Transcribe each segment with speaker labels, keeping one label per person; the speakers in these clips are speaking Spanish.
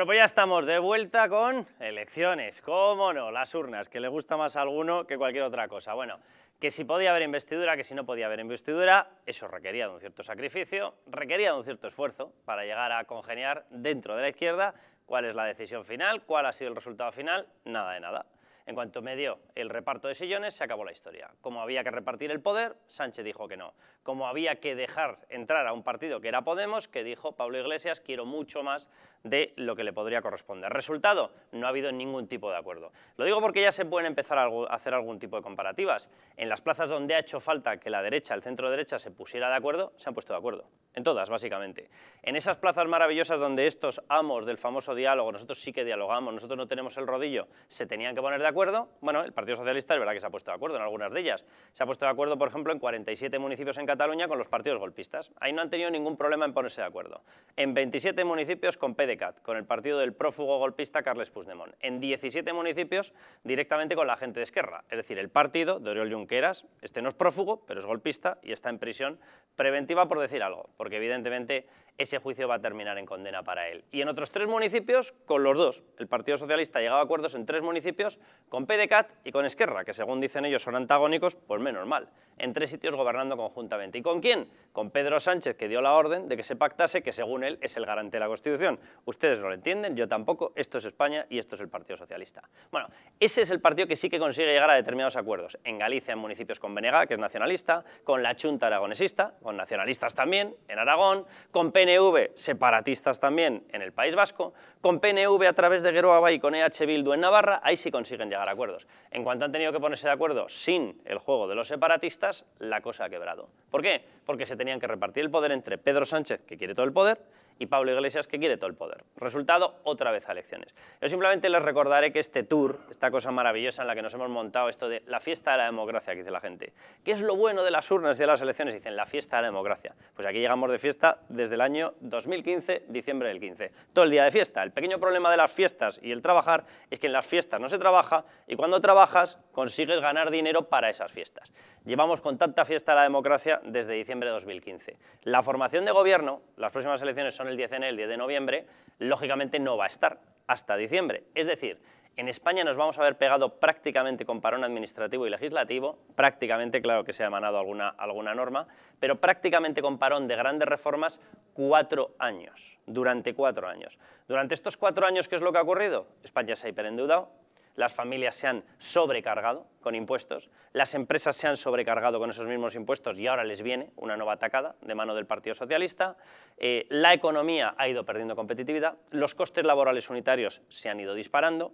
Speaker 1: Bueno, pues ya estamos de vuelta con elecciones, cómo no, las urnas, que le gusta más a alguno que cualquier otra cosa. Bueno, que si podía haber investidura, que si no podía haber investidura, eso requería de un cierto sacrificio, requería de un cierto esfuerzo para llegar a congeniar dentro de la izquierda cuál es la decisión final, cuál ha sido el resultado final, nada de nada. En cuanto me dio el reparto de sillones, se acabó la historia. Como había que repartir el poder, Sánchez dijo que no como había que dejar entrar a un partido que era Podemos, que dijo Pablo Iglesias, quiero mucho más de lo que le podría corresponder. Resultado, no ha habido ningún tipo de acuerdo. Lo digo porque ya se pueden empezar a hacer algún tipo de comparativas. En las plazas donde ha hecho falta que la derecha, el centro derecha, se pusiera de acuerdo, se han puesto de acuerdo. En todas, básicamente. En esas plazas maravillosas donde estos amos del famoso diálogo, nosotros sí que dialogamos, nosotros no tenemos el rodillo, se tenían que poner de acuerdo, bueno, el Partido Socialista es verdad que se ha puesto de acuerdo en algunas de ellas. Se ha puesto de acuerdo, por ejemplo, en 47 municipios en Cataluña con los partidos golpistas. Ahí no han tenido ningún problema en ponerse de acuerdo. En 27 municipios con PDCAT, con el partido del prófugo golpista Carles Puigdemont. En 17 municipios directamente con la gente de Esquerra, es decir, el partido de Oriol Junqueras, este no es prófugo, pero es golpista y está en prisión preventiva por decir algo, porque evidentemente ese juicio va a terminar en condena para él. Y en otros tres municipios, con los dos. El Partido Socialista ha llegado a acuerdos en tres municipios con PDCAT y con Esquerra, que según dicen ellos son antagónicos, pues menos mal. En tres sitios gobernando conjuntamente. ¿Y con quién? Con Pedro Sánchez, que dio la orden de que se pactase, que según él es el garante de la Constitución. Ustedes no lo entienden, yo tampoco. Esto es España y esto es el Partido Socialista. Bueno, ese es el partido que sí que consigue llegar a determinados acuerdos. En Galicia, en municipios con Benegá, que es nacionalista, con la Chunta aragonesista, con nacionalistas también, en Aragón, con Pedro PNV separatistas también en el País Vasco, con PNV a través de Geroaba y con EH Bildu en Navarra, ahí sí consiguen llegar a acuerdos. En cuanto han tenido que ponerse de acuerdo sin el juego de los separatistas, la cosa ha quebrado. ¿Por qué? Porque se tenían que repartir el poder entre Pedro Sánchez, que quiere todo el poder, y Pablo Iglesias que quiere todo el poder. Resultado, otra vez a elecciones. Yo simplemente les recordaré que este tour, esta cosa maravillosa en la que nos hemos montado, esto de la fiesta de la democracia, que dice la gente. ¿Qué es lo bueno de las urnas y de las elecciones? Dicen la fiesta de la democracia. Pues aquí llegamos de fiesta desde el año 2015, diciembre del 15. Todo el día de fiesta. El pequeño problema de las fiestas y el trabajar es que en las fiestas no se trabaja y cuando trabajas consigues ganar dinero para esas fiestas. Llevamos con tanta fiesta de la democracia desde diciembre de 2015. La formación de gobierno, las próximas elecciones son el 10 en el 10 de noviembre, lógicamente no va a estar hasta diciembre. Es decir, en España nos vamos a haber pegado prácticamente con parón administrativo y legislativo, prácticamente, claro que se ha emanado alguna, alguna norma, pero prácticamente con parón de grandes reformas cuatro años, durante cuatro años. Durante estos cuatro años, ¿qué es lo que ha ocurrido? España se ha hiperendeudado, las familias se han sobrecargado con impuestos, las empresas se han sobrecargado con esos mismos impuestos y ahora les viene una nueva atacada de mano del Partido Socialista, eh, la economía ha ido perdiendo competitividad, los costes laborales unitarios se han ido disparando,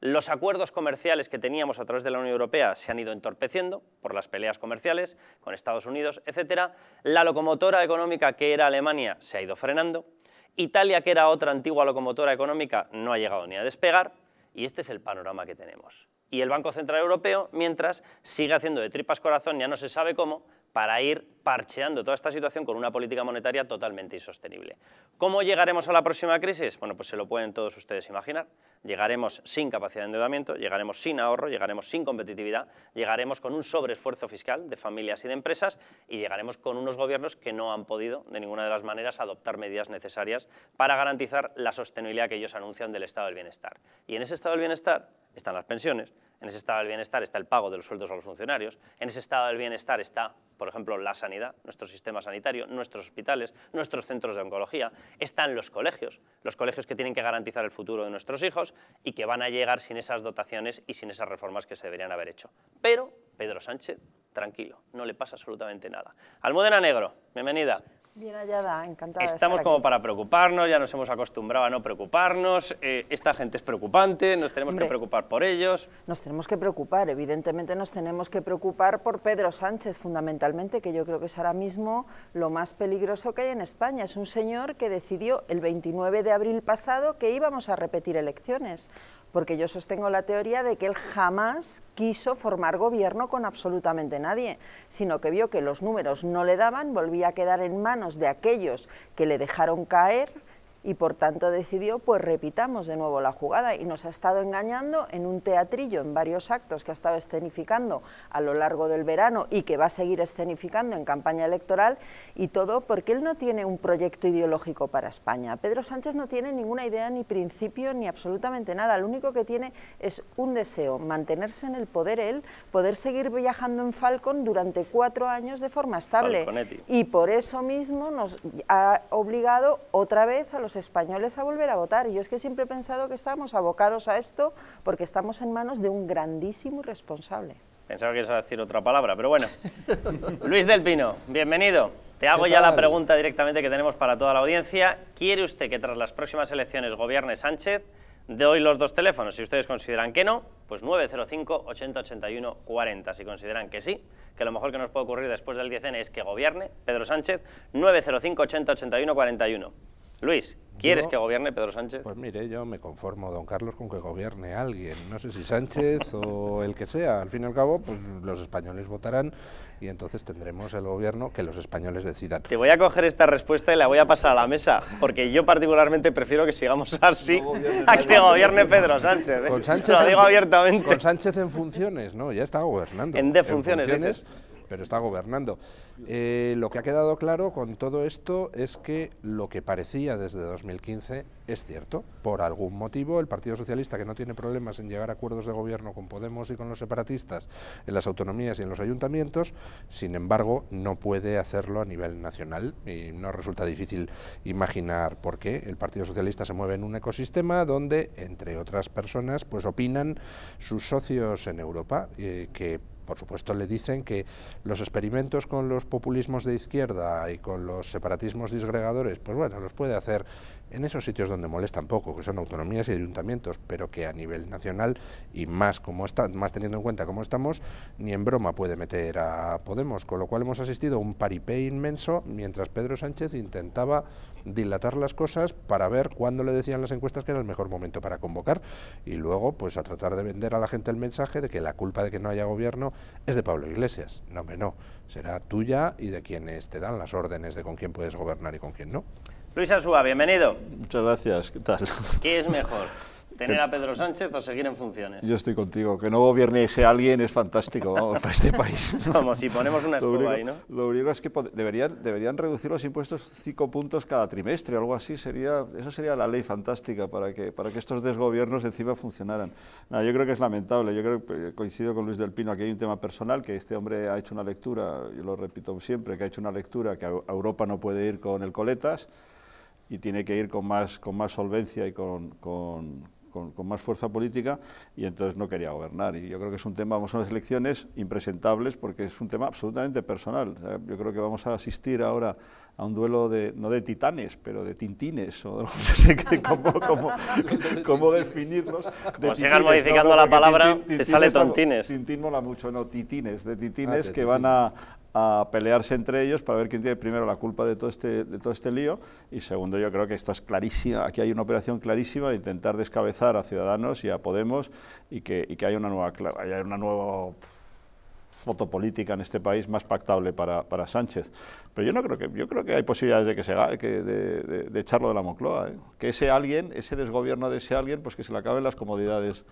Speaker 1: los acuerdos comerciales que teníamos a través de la Unión Europea se han ido entorpeciendo por las peleas comerciales con Estados Unidos, etc. La locomotora económica que era Alemania se ha ido frenando. Italia, que era otra antigua locomotora económica, no ha llegado ni a despegar. Y este es el panorama que tenemos. Y el Banco Central Europeo, mientras, sigue haciendo de tripas corazón, ya no se sabe cómo, para ir parcheando toda esta situación con una política monetaria totalmente insostenible. ¿Cómo llegaremos a la próxima crisis? Bueno, pues se lo pueden todos ustedes imaginar. Llegaremos sin capacidad de endeudamiento, llegaremos sin ahorro, llegaremos sin competitividad, llegaremos con un sobreesfuerzo fiscal de familias y de empresas y llegaremos con unos gobiernos que no han podido de ninguna de las maneras adoptar medidas necesarias para garantizar la sostenibilidad que ellos anuncian del estado del bienestar. Y en ese estado del bienestar están las pensiones, en ese estado del bienestar está el pago de los sueldos a los funcionarios, en ese estado del bienestar está, por ejemplo, la sanidad, nuestro sistema sanitario, nuestros hospitales, nuestros centros de oncología, están los colegios, los colegios que tienen que garantizar el futuro de nuestros hijos y que van a llegar sin esas dotaciones y sin esas reformas que se deberían haber hecho. Pero Pedro Sánchez, tranquilo, no le pasa absolutamente nada. Almudena Negro, bienvenida.
Speaker 2: Estamos como
Speaker 1: para preocuparnos, ya nos hemos acostumbrado a no preocuparnos, eh, esta gente es preocupante, nos tenemos que preocupar por ellos.
Speaker 2: Nos tenemos que preocupar, evidentemente nos tenemos que preocupar por Pedro Sánchez fundamentalmente, que yo creo que es ahora mismo lo más peligroso que hay en España. Es un señor que decidió el 29 de abril pasado que íbamos a repetir elecciones porque yo sostengo la teoría de que él jamás quiso formar gobierno con absolutamente nadie, sino que vio que los números no le daban, volvía a quedar en manos de aquellos que le dejaron caer y por tanto decidió pues repitamos de nuevo la jugada y nos ha estado engañando en un teatrillo, en varios actos que ha estado escenificando a lo largo del verano y que va a seguir escenificando en campaña electoral y todo porque él no tiene un proyecto ideológico para España. Pedro Sánchez no tiene ninguna idea ni principio ni absolutamente nada, lo único que tiene es un deseo, mantenerse en el poder él, poder seguir viajando en Falcon durante cuatro años de forma estable y por eso mismo nos ha obligado otra vez a los españoles a volver a votar. Yo es que siempre he pensado que estábamos abocados a esto porque estamos en manos de un grandísimo responsable.
Speaker 1: Pensaba que ibas a decir otra palabra, pero bueno. Luis del Pino, bienvenido. Te hago ya la pregunta directamente que tenemos para toda la audiencia. ¿Quiere usted que tras las próximas elecciones gobierne Sánchez? De hoy los dos teléfonos. Si ustedes consideran que no, pues 905 8081 40. Si consideran que sí, que lo mejor que nos puede ocurrir después del 10N es que gobierne Pedro Sánchez, 905 80 81 41. Luis, ¿Quieres que gobierne Pedro Sánchez?
Speaker 3: Pues mire, yo me conformo, don Carlos, con que gobierne alguien. No sé si Sánchez o el que sea. Al fin y al cabo, pues los españoles votarán y entonces tendremos el gobierno que los españoles decidan.
Speaker 1: Te voy a coger esta respuesta y la voy a pasar a la mesa, porque yo particularmente prefiero que sigamos así a que gobierne Pedro Sánchez. ¿eh? Con Sánchez Lo digo abiertamente.
Speaker 3: Sánchez en funciones, ¿no? Ya está gobernando. En defunciones, funciones, pero está gobernando. Eh, lo que ha quedado claro con todo esto es que lo que parecía desde 2015 es cierto. Por algún motivo, el Partido Socialista, que no tiene problemas en llegar a acuerdos de gobierno con Podemos y con los separatistas en las autonomías y en los ayuntamientos, sin embargo, no puede hacerlo a nivel nacional y no resulta difícil imaginar por qué. El Partido Socialista se mueve en un ecosistema donde, entre otras personas, pues opinan sus socios en Europa eh, que por supuesto, le dicen que los experimentos con los populismos de izquierda y con los separatismos disgregadores, pues bueno, los puede hacer en esos sitios donde molestan poco, que son autonomías y ayuntamientos, pero que a nivel nacional y más como está, más teniendo en cuenta cómo estamos, ni en broma puede meter a Podemos, con lo cual hemos asistido a un paripé inmenso mientras Pedro Sánchez intentaba dilatar las cosas para ver cuándo le decían las encuestas que era el mejor momento para convocar y luego pues a tratar de vender a la gente el mensaje de que la culpa de que no haya gobierno es de Pablo Iglesias. No, hombre, no, será tuya y de quienes te dan las órdenes de con quién puedes gobernar y con quién no.
Speaker 1: Luis Asúa, bienvenido.
Speaker 4: Muchas gracias, ¿qué tal?
Speaker 1: ¿Qué es mejor? ¿Tener a Pedro Sánchez o seguir en funciones?
Speaker 4: Yo estoy contigo. Que no gobierne ese alguien es fantástico para este
Speaker 1: país. Vamos, si ponemos una escoba ahí, ¿no?
Speaker 4: Lo único es que deberían, deberían reducir los impuestos cinco puntos cada trimestre o algo así. Sería, Esa sería la ley fantástica para que, para que estos desgobiernos encima funcionaran. yo creo que es lamentable. Yo creo que eh, coincido con Luis del Pino. Aquí hay un tema personal que este hombre ha hecho una lectura, yo lo repito siempre, que ha hecho una lectura que a Europa no puede ir con el coletas y tiene que ir con más, con más solvencia y con, más fuerza política y entonces no quería gobernar. Y yo creo que es un tema, vamos a unas elecciones impresentables porque es un tema absolutamente personal. yo creo que vamos a asistir ahora a un duelo de, no de titanes, pero de tintines, o no sé cómo, cómo, cómo definirlos. De sigas modificando la palabra, te sale tontines. Tintín mola mucho, no, titines, de titines ah, que van a, a pelearse entre ellos para ver quién tiene primero la culpa de todo este, de todo este lío y segundo yo creo que esto es clarísimo aquí hay una operación clarísima de intentar descabezar a Ciudadanos y a Podemos y que, y que haya una nueva, haya una nueva foto política en este país más pactable para, Sánchez. Pero yo no creo que yo creo que hay posibilidades de que se de, echarlo de la mocloa, ¿eh? que ese alguien, ese desgobierno de ese alguien, pues que se le acaben las comodidades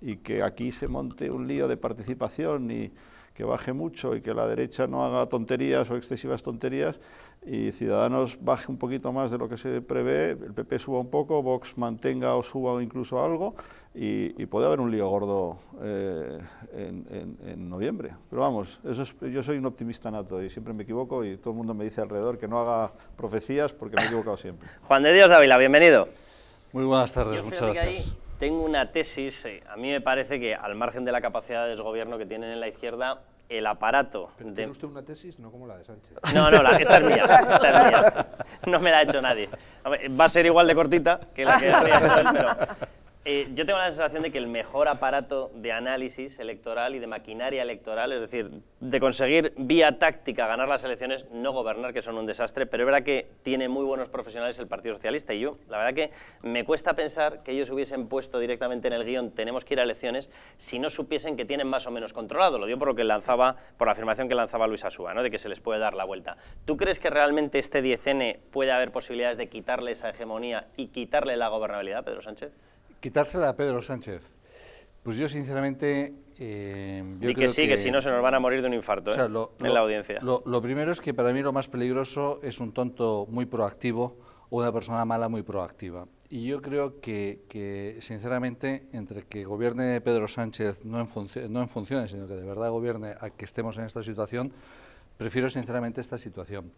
Speaker 4: y que aquí se monte un lío de participación y que baje mucho y que la derecha no haga tonterías o excesivas tonterías y Ciudadanos baje un poquito más de lo que se prevé, el PP suba un poco, Vox mantenga o suba incluso algo y, puede haber un lío gordo eh, en, noviembre. Pero vamos, eso yo soy un optimista nato y siempre me equivoco y todo el mundo me dice alrededor que no haga profecías porque me he equivocado siempre.
Speaker 1: Juan de Dios Dávila, bienvenido. Muy buenas tardes, muchas gracias tengo una tesis, eh, a mí me parece que al margen de la capacidad de desgobierno que tienen en la izquierda, el aparato... ¿Tiene usted una tesis? No como la de Sánchez. No, no, la, esta, es mía, esta es mía, No me la ha hecho nadie. Va a ser igual de cortita que la que había hecho pero eh, yo tengo la sensación de que el mejor aparato de análisis electoral y de maquinaria electoral, es decir, de conseguir vía táctica ganar las elecciones, no gobernar, que son un desastre, pero es verdad que tiene muy buenos profesionales el Partido Socialista y yo, la verdad que me cuesta pensar que ellos hubiesen puesto directamente en el guión tenemos que ir a elecciones si no supiesen que tienen más o menos controlado. Lo digo por que lanzaba, por la afirmación que lanzaba Luis Asúa, ¿no? de que se les puede dar la vuelta. ¿Tú crees que realmente este 10N puede haber posibilidades de quitarle esa hegemonía y quitarle la gobernabilidad, Pedro Sánchez?
Speaker 5: quitársela a Pedro Sánchez. Pues yo, sinceramente. Eh, y que sí, que, si no se nos van a morir de un infarto ¿eh? en la audiencia. Lo, primero es que para mí lo más peligroso es un tonto muy proactivo o una persona mala muy proactiva. Y yo creo que, sinceramente, entre que gobierne Pedro Sánchez no en, no en funciones, sino que de verdad gobierne a que estemos en esta situación, prefiero sinceramente esta situación.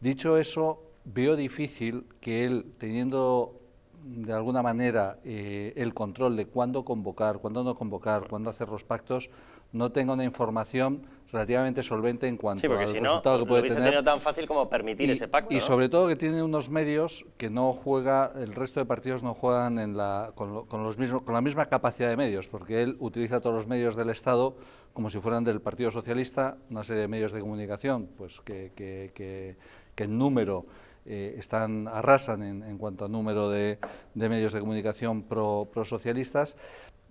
Speaker 5: Dicho eso, veo difícil que él, teniendo de alguna manera eh, el control de cuándo convocar, cuándo no convocar, cuándo hacer los pactos, no tenga una información relativamente solvente en cuanto al resultado que puede tener.
Speaker 1: tan fácil como permitir ese pacto. Y sobre
Speaker 5: todo que tiene unos medios que no juega, el resto de partidos no juegan en la, con, los mismos, con la misma capacidad de medios, porque él utiliza todos los medios del Estado como si fueran del Partido Socialista, una serie de medios de comunicación, pues que, que en número eh, están, arrasan en, cuanto a número de, medios de comunicación prosocialistas,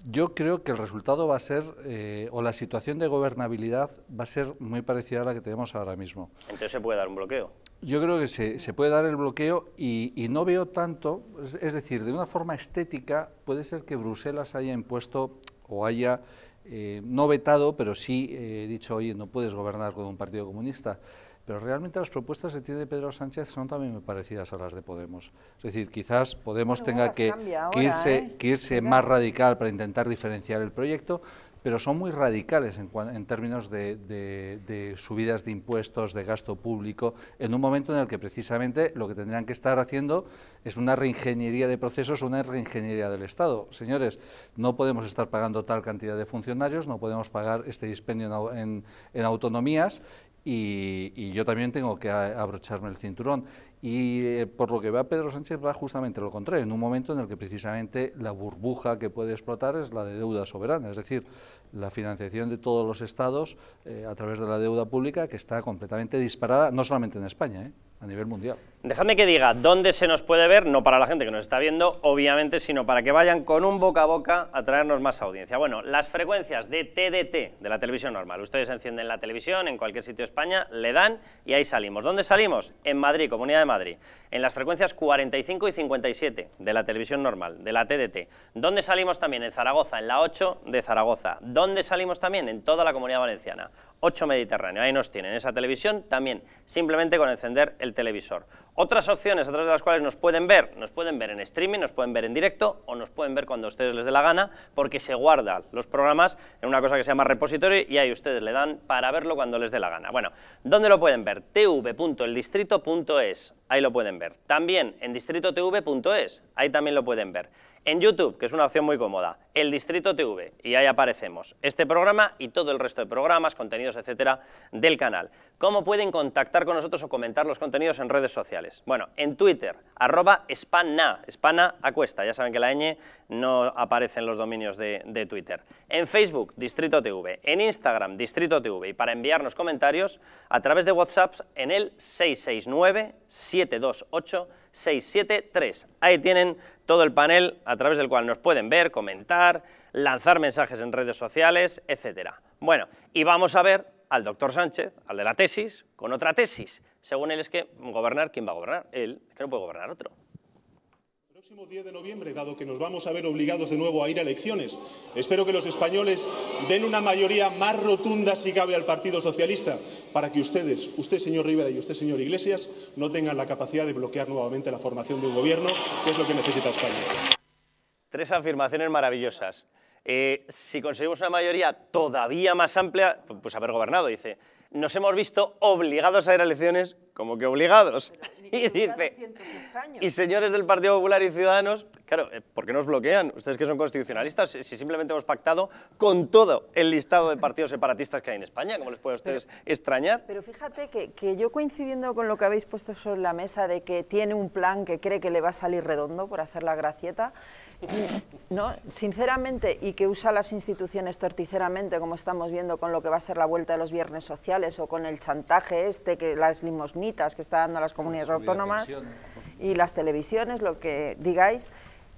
Speaker 5: yo creo que el resultado va a ser, eh, o la situación de gobernabilidad va a ser muy parecida a la que tenemos ahora mismo.
Speaker 1: Entonces se puede dar un bloqueo.
Speaker 5: Yo creo que se, puede dar el bloqueo y, no veo tanto, es, decir, de una forma estética puede ser que Bruselas haya impuesto o haya, eh, no vetado, pero sí eh, dicho, oye, no puedes gobernar con un partido comunista. Pero realmente las propuestas que tiene Pedro Sánchez son también muy parecidas a las de Podemos. Es decir, quizás Podemos tenga que, irse, ¿eh? más radical para intentar diferenciar el proyecto, pero son muy radicales en, términos de, subidas de impuestos, de gasto público, en un momento en el que precisamente lo que tendrían que estar haciendo es una reingeniería de procesos, una reingeniería del Estado. Señores, no podemos estar pagando tal cantidad de funcionarios, no podemos pagar este dispendio en autonomías y, yo también tengo que abrocharme el cinturón. Y eh, por lo que va Pedro Sánchez va justamente lo contrario, en un momento en el que precisamente la burbuja que puede explotar es la de deuda soberana, es decir, la financiación de todos los estados eh, a través de la deuda pública que está completamente disparada, no solamente en España. ¿eh? a nivel mundial.
Speaker 1: Dejadme que diga dónde se nos puede ver, no para la gente que nos está viendo, obviamente, sino para que vayan con un boca a boca a traernos más audiencia. Bueno, las frecuencias de TDT, de la televisión normal. Ustedes encienden la televisión en cualquier sitio de España, le dan y ahí salimos. ¿Dónde salimos? En Madrid, Comunidad de Madrid, en las frecuencias 45 y 57 de la televisión normal, de la TDT. ¿Dónde salimos también? En Zaragoza, en la 8 de Zaragoza. ¿Dónde salimos también? En toda la Comunidad Valenciana, 8 Mediterráneo. Ahí nos tienen esa televisión también, simplemente con encender el televisor. Otras opciones otras de las cuales nos pueden ver, nos pueden ver en streaming, nos pueden ver en directo o nos pueden ver cuando a ustedes les dé la gana porque se guardan los programas en una cosa que se llama repositorio y ahí ustedes le dan para verlo cuando les dé la gana. Bueno, ¿dónde lo pueden ver? tv.eldistrito.es, ahí lo pueden ver. También en distritotv.es, ahí también lo pueden ver. En YouTube, que es una opción muy cómoda, el Distrito TV, y ahí aparecemos. Este programa y todo el resto de programas, contenidos, etcétera, del canal. ¿Cómo pueden contactar con nosotros o comentar los contenidos en redes sociales? Bueno, en Twitter, arroba spana, spana acuesta, ya saben que la ñ no aparece en los dominios de, de Twitter. En Facebook, Distrito TV, en Instagram, Distrito TV, y para enviarnos comentarios, a través de WhatsApp en el 669 728 673. Ahí tienen todo el panel a través del cual nos pueden ver, comentar, lanzar mensajes en redes sociales, etcétera. Bueno, y vamos a ver al doctor Sánchez, al de la tesis, con otra tesis. Según él es que gobernar, ¿quién va a gobernar? Él, es que no puede gobernar otro
Speaker 6: próximo 10 de noviembre, dado que nos vamos a ver obligados de nuevo a ir a elecciones. Espero que los españoles den una mayoría más rotunda, si cabe, al Partido Socialista, para que ustedes, usted, señor Rivera, y usted, señor Iglesias, no tengan la capacidad de bloquear nuevamente la formación de un gobierno, que es lo que necesita España.
Speaker 1: Tres afirmaciones maravillosas. Eh, si conseguimos una mayoría todavía más amplia, pues haber gobernado, dice nos hemos visto obligados a ir a elecciones, como que obligados. Y dice, y señores del Partido Popular y Ciudadanos, claro, eh, ¿por qué nos bloquean? Ustedes que son constitucionalistas, si simplemente hemos pactado con todo el listado de partidos separatistas que hay en España, como les puede a ustedes extrañar?
Speaker 2: Pero fíjate que, yo coincidiendo con lo que habéis puesto sobre la mesa de que tiene un plan que cree que le va a salir redondo por hacer la gracieta, mm, ¿no? sinceramente, y que usa las instituciones torticeramente, como estamos viendo con lo que va a ser la vuelta de los viernes sociales, o con el chantaje este, que las limosnitas que está dando a las comunidades pues, autónomas y las televisiones, lo que digáis,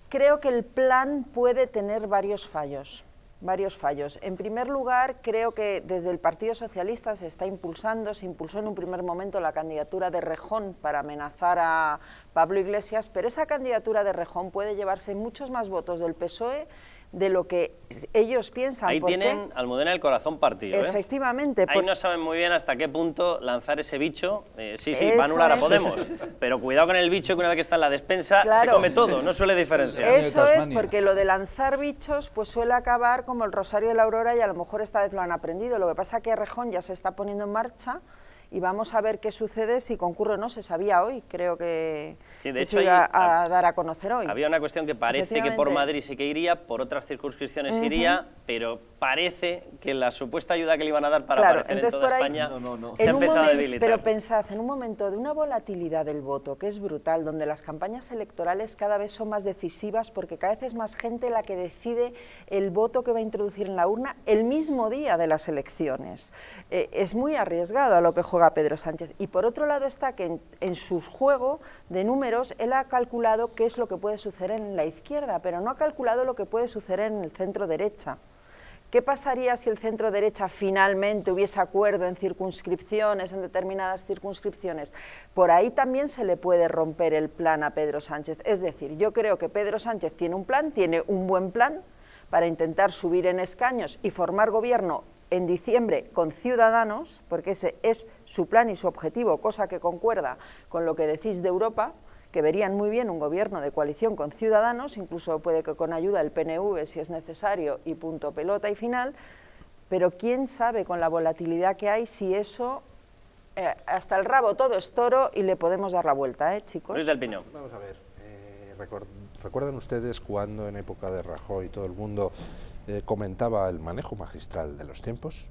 Speaker 2: creo que el plan puede tener varios fallos. Varios fallos. En primer lugar, creo que desde el Partido Socialista se está impulsando, se impulsó en un primer momento la candidatura de Rejón para amenazar a Pablo Iglesias, pero esa candidatura de Rejón puede llevarse muchos más votos del PSOE de lo que ellos piensan. Ahí tienen
Speaker 1: Almudena el corazón partido. ¿eh? Efectivamente. Ahí no saben muy bien hasta qué punto lanzar ese bicho. Eh, sí, sí, va a anular a Podemos. Pero cuidado con el bicho que una vez que está en la despensa se come todo, no suele diferenciar. Eso es porque
Speaker 2: lo de lanzar bichos pues suele acabar como el Rosario de la Aurora y a lo mejor esta vez lo han aprendido. Lo que pasa es que Rejón ya se está poniendo en marcha y vamos a ver qué sucede si concurre o no, se sabía hoy, creo que, se iba a, dar a conocer hoy. Había
Speaker 1: una cuestión que parece que por Madrid sí que iría, por otras circunscripciones iría, pero parece que la supuesta ayuda que le iban a dar para aparecer entonces en toda España no, se ha Pero
Speaker 2: pensad, en un momento de una volatilidad del voto que es brutal, donde las campañas electorales cada vez son más decisivas porque cada vez es más gente la que decide el voto que va a introducir en la urna el mismo día de las elecciones. Eh, es muy arriesgado a lo que juega a Pedro Sánchez. Y por otro lado está que en, en su juego de números él ha calculado qué es lo que puede suceder en la izquierda, pero no ha calculado lo que puede suceder en el centro derecha. ¿Qué pasaría si el centro derecha finalmente hubiese acuerdo en circunscripciones, en determinadas circunscripciones? Por ahí también se le puede romper el plan a Pedro Sánchez. Es decir, yo creo que Pedro Sánchez tiene un plan, tiene un buen plan para intentar subir en escaños y formar gobierno en diciembre con Ciudadanos, porque ese es su plan y su objetivo, cosa que concuerda con lo que decís de Europa, que verían muy bien un gobierno de coalición con Ciudadanos, incluso puede que con ayuda del PNV si es necesario y punto pelota y final, pero quién sabe con la volatilidad que hay si eso eh, hasta el rabo todo es toro y le podemos dar la vuelta, ¿eh, chicos? Luis del Pino.
Speaker 1: Vamos a ver,
Speaker 3: eh, ¿recuerdan ustedes cuando en época de Rajoy todo el mundo eh, comentaba el manejo magistral de los tiempos,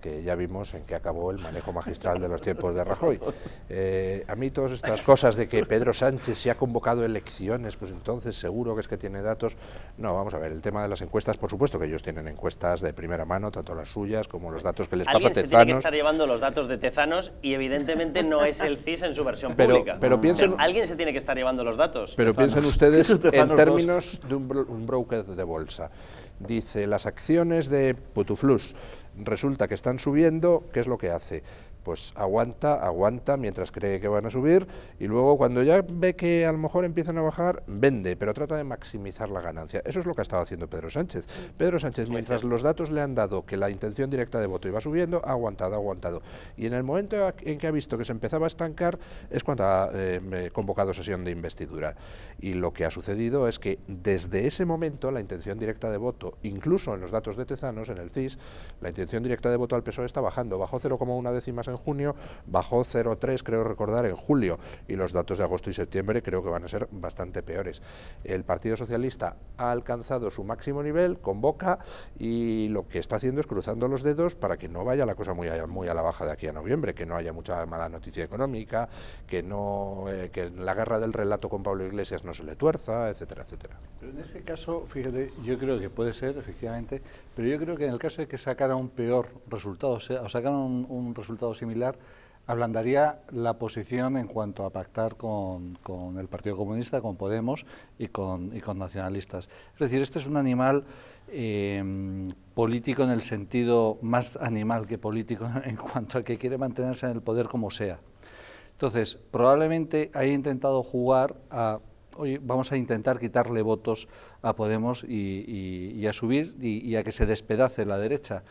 Speaker 3: que ya vimos en que acabó el manejo magistral de los tiempos de Rajoy. Eh, a mí todas estas cosas de que Pedro Sánchez se ha convocado elecciones, pues entonces seguro que es que tiene datos. No, vamos a ver, el tema de las encuestas, por supuesto que ellos tienen encuestas de primera mano, tanto las suyas como los datos que les pasa a Tezanos. Se tiene que estar
Speaker 1: llevando los datos de Tezanos y evidentemente no es el CIS en su versión pública. Pero piensen, alguien se tiene que estar llevando los datos. Pero piensen ustedes en términos
Speaker 3: de un, un broker de bolsa dice las acciones de Putuflus resulta que están subiendo, ¿qué es lo que hace? pues aguanta, aguanta mientras cree que van a subir y luego cuando ya ve que a lo mejor empiezan a bajar, vende, pero trata de maximizar la ganancia. Eso es lo que ha estado haciendo Pedro Sánchez. Pedro Sánchez, mientras los datos le han dado que la intención directa de voto iba subiendo, ha aguantado, ha aguantado. Y en el momento en que ha visto que se empezaba a estancar es cuando ha eh, eh, convocado sesión de investidura. Y lo que ha sucedido es que desde ese momento la intención directa de voto, incluso en los datos de Tezanos, en el CIS, la intención directa de voto al PSOE está bajando, bajó 0,1 décimas en en junio, bajó 0,3 creo recordar en julio y los datos de agosto y septiembre creo que van a ser bastante peores. El Partido Socialista ha alcanzado su máximo nivel, convoca y lo que está haciendo es cruzando los dedos para que no vaya la cosa muy a, muy a la baja de aquí a noviembre, que no haya mucha mala noticia económica, que no eh, que la guerra del relato con Pablo Iglesias no se le tuerza, etcétera, etcétera.
Speaker 5: Pero en ese caso, fíjate, yo creo que puede ser efectivamente pero yo creo que en el caso de que sacara un peor resultado, o, sea, o sacara un, resultado similar, ablandaría la posición en cuanto a pactar con, el Partido Comunista, con Podemos y con, con, nacionalistas. Es decir, este es un animal em, político en el sentido más animal que político en cuanto a que quiere mantenerse en el poder como sea. Entonces, probablemente haya intentado jugar a hoy vamos a intentar quitarle votos a Podemos y, a subir y, a que se despedace la derecha.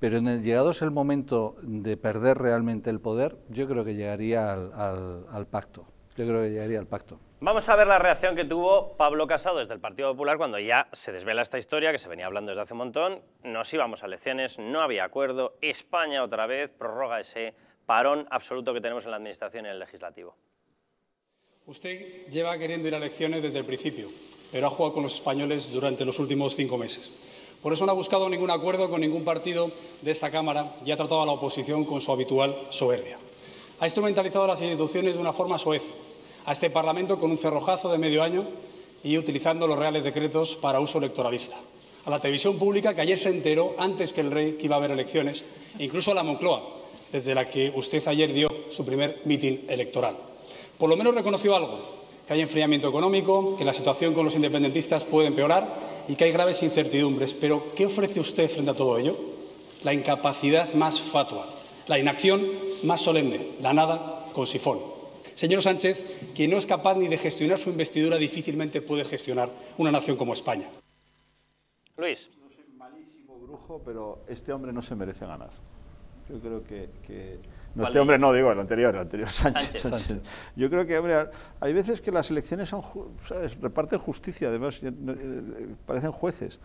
Speaker 5: Pero en el llegado es el momento de perder realmente el poder, yo creo que llegaría al, al pacto. Yo creo que llegaría al pacto.
Speaker 1: Vamos a ver la reacción que tuvo Pablo Casado desde el Partido Popular cuando ya se desvela esta historia que se venía hablando desde hace un montón. Nos íbamos a elecciones, no había acuerdo, España otra vez prorroga ese parón absoluto que tenemos en la Administración y en el Legislativo. Usted lleva queriendo ir a elecciones desde el principio,
Speaker 7: pero ha jugado con los españoles durante los últimos cinco meses. Por eso no ha buscado ningún acuerdo con ningún partido de esta Cámara y ha tratado a la oposición con su habitual soberbia. Ha instrumentalizado las instituciones de una forma soez, a este Parlamento con un cerrojazo de medio año y utilizando los reales decretos para uso electoralista. A la televisión pública, que ayer se enteró, antes que el rey, que iba a haber elecciones, incluso a la Moncloa, desde la que usted ayer dio su primer mitin electoral. Por lo menos reconoció algo, que hay enfriamiento económico, que la situación con los independentistas puede empeorar y que hay graves incertidumbres. Pero, ¿qué ofrece usted frente a todo ello? La incapacidad más fatua, la inacción más solemne, la nada con sifón. Señor Sánchez, quien no es capaz ni de gestionar su investidura difícilmente puede gestionar una nación como España.
Speaker 1: Luis.
Speaker 4: malísimo brujo, pero este hombre no se merece ganar. Yo creo que no, este hombre no, digo el anterior, el anterior Sánchez. Yo creo que, hombre, hay veces que las elecciones son, ¿sabes? reparten justicia, además, eh, eh, parecen jueces.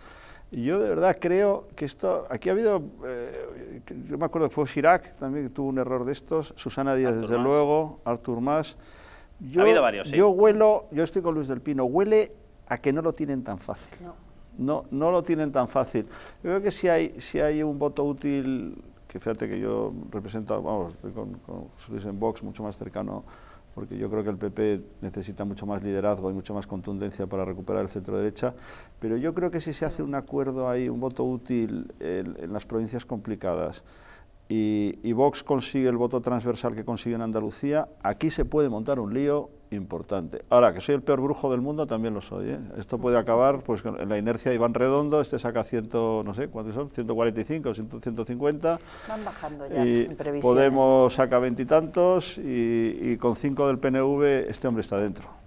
Speaker 4: Y yo de verdad creo que esto, aquí ha habido, eh, yo me acuerdo que fue Chirac también que tuvo un error de estos, Susana Díaz desde luego, Artur Mas. ha habido varios, ¿sí? Yo huelo, yo estoy con Luis del Pino, huele a que no lo tienen tan fácil. No. No, no lo tienen tan fácil. Yo creo que si hay, si hay un voto útil que fíjate que yo represento, vamos, estoy con, con Luis en Vox mucho más cercano, porque yo creo que el PP necesita mucho más liderazgo y mucho más contundencia para recuperar el centro derecha, pero yo creo que si se hace un acuerdo ahí, un voto útil eh, en las provincias complicadas, y, Vox consigue el voto transversal que consigue en Andalucía, aquí se puede montar un lío importante. Ahora, que soy el peor brujo del mundo, también lo soy. ¿eh? Esto puede acabar pues, en la inercia de Iván Redondo, este saca 100, no sé, ¿cuántos son? 145, o 150. Van bajando ya y Podemos saca veintitantos y, y con cinco del PNV este hombre está dentro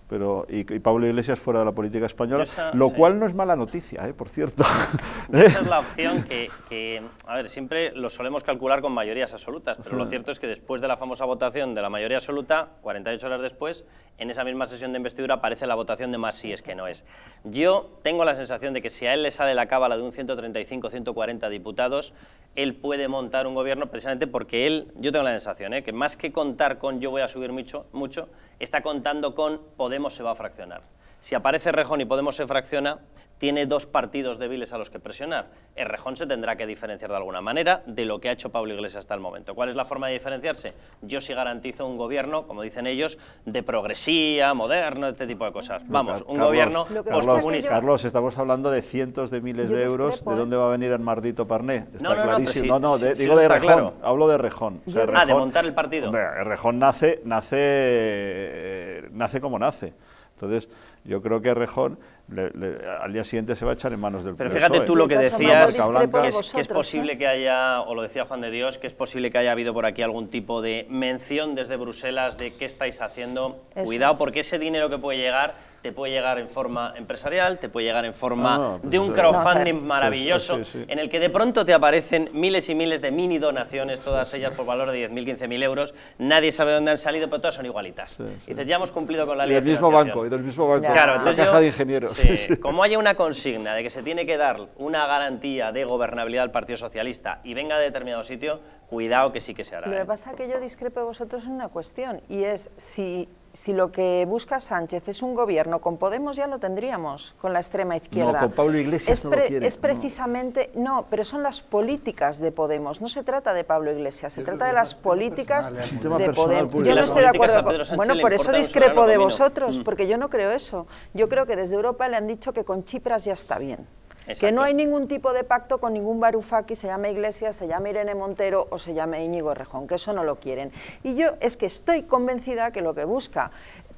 Speaker 4: y, Pablo Iglesias fuera de la política española, lo cual no es mala noticia, ¿eh? por cierto. Esa
Speaker 1: es la opción que, a ver, siempre lo solemos calcular con mayorías absolutas, pero lo cierto es que después de la famosa votación de la mayoría absoluta, 48 horas después, en esa misma sesión de investidura aparece la votación de más sí es que no es. Yo tengo la sensación de que si a él le sale la cábala de un 135-140 diputados, él puede montar un gobierno precisamente porque él, yo tengo la sensación, ¿eh? que más que contar con yo voy a subir mucho, mucho está contando con Podemos se va a fraccionar. Si aparece Rejón y Podemos se fracciona, tiene dos partidos débiles a los que presionar. El rejón se tendrá que diferenciar de alguna manera de lo que ha hecho Pablo Iglesias hasta el momento. ¿Cuál es la forma de diferenciarse? Yo sí garantizo un gobierno, como dicen ellos, de progresía, moderno, este tipo de cosas. Vamos, un gobierno postcomunista.
Speaker 4: Carlos, estamos hablando de cientos de miles de euros. ¿De ¿eh? dónde va a venir el mardito Parné? Está clarísimo. No, no digo de rejón. Hablo de rejón. ah, de montar el partido. Rejón nace, nace, eh, nace como nace. Entonces, yo creo que Rejón al día siguiente se va a echar en manos del Pero fíjate tú lo que decías,
Speaker 1: que es, posible ¿eh? que haya, o lo decía Juan de Dios, que es posible que haya habido por aquí algún tipo de mención desde Bruselas de qué estáis haciendo. Cuidado, porque ese dinero que puede llegar te puede llegar en forma empresarial, te puede llegar en forma ah, pues de un crowdfunding maravilloso, en el que de pronto te aparecen miles y miles de mini donaciones, todas ellas por valor de 10.000, 15.000 euros, nadie sabe dónde han salido, pero todas son igualitas. Y dices, ya hemos cumplido con la ley. Y del mismo banco, y
Speaker 4: del mismo banco, claro, la caja de ingenieros.
Speaker 1: Como haya una consigna de que se tiene que dar una garantía de gobernabilidad al Partido Socialista y venga de determinado sitio, cuidado que sí que se hará. Lo que ¿eh?
Speaker 2: pasa es que yo discrepo de vosotros en una cuestión, y es si si lo que busca Sánchez es un gobierno con Podemos, ya lo tendríamos con la extrema izquierda. No, con Pablo Iglesias es, no es precisamente, no. pero son las políticas de Podemos. No se trata de Pablo Iglesias, se trata de las políticas ¿eh? de Podemos. Yo no estoy de acuerdo con, Bueno, por eso discrepo de vosotros, porque yo no creo eso. Yo creo que desde Europa le han dicho que con Chipras ya está bien que no hay ningún tipo de pacto con ningún barufaki, se llama Iglesia, se llama Irene Montero o se llama Íñigo Rejón, que eso no lo quieren. Y yo es que estoy convencida que lo que busca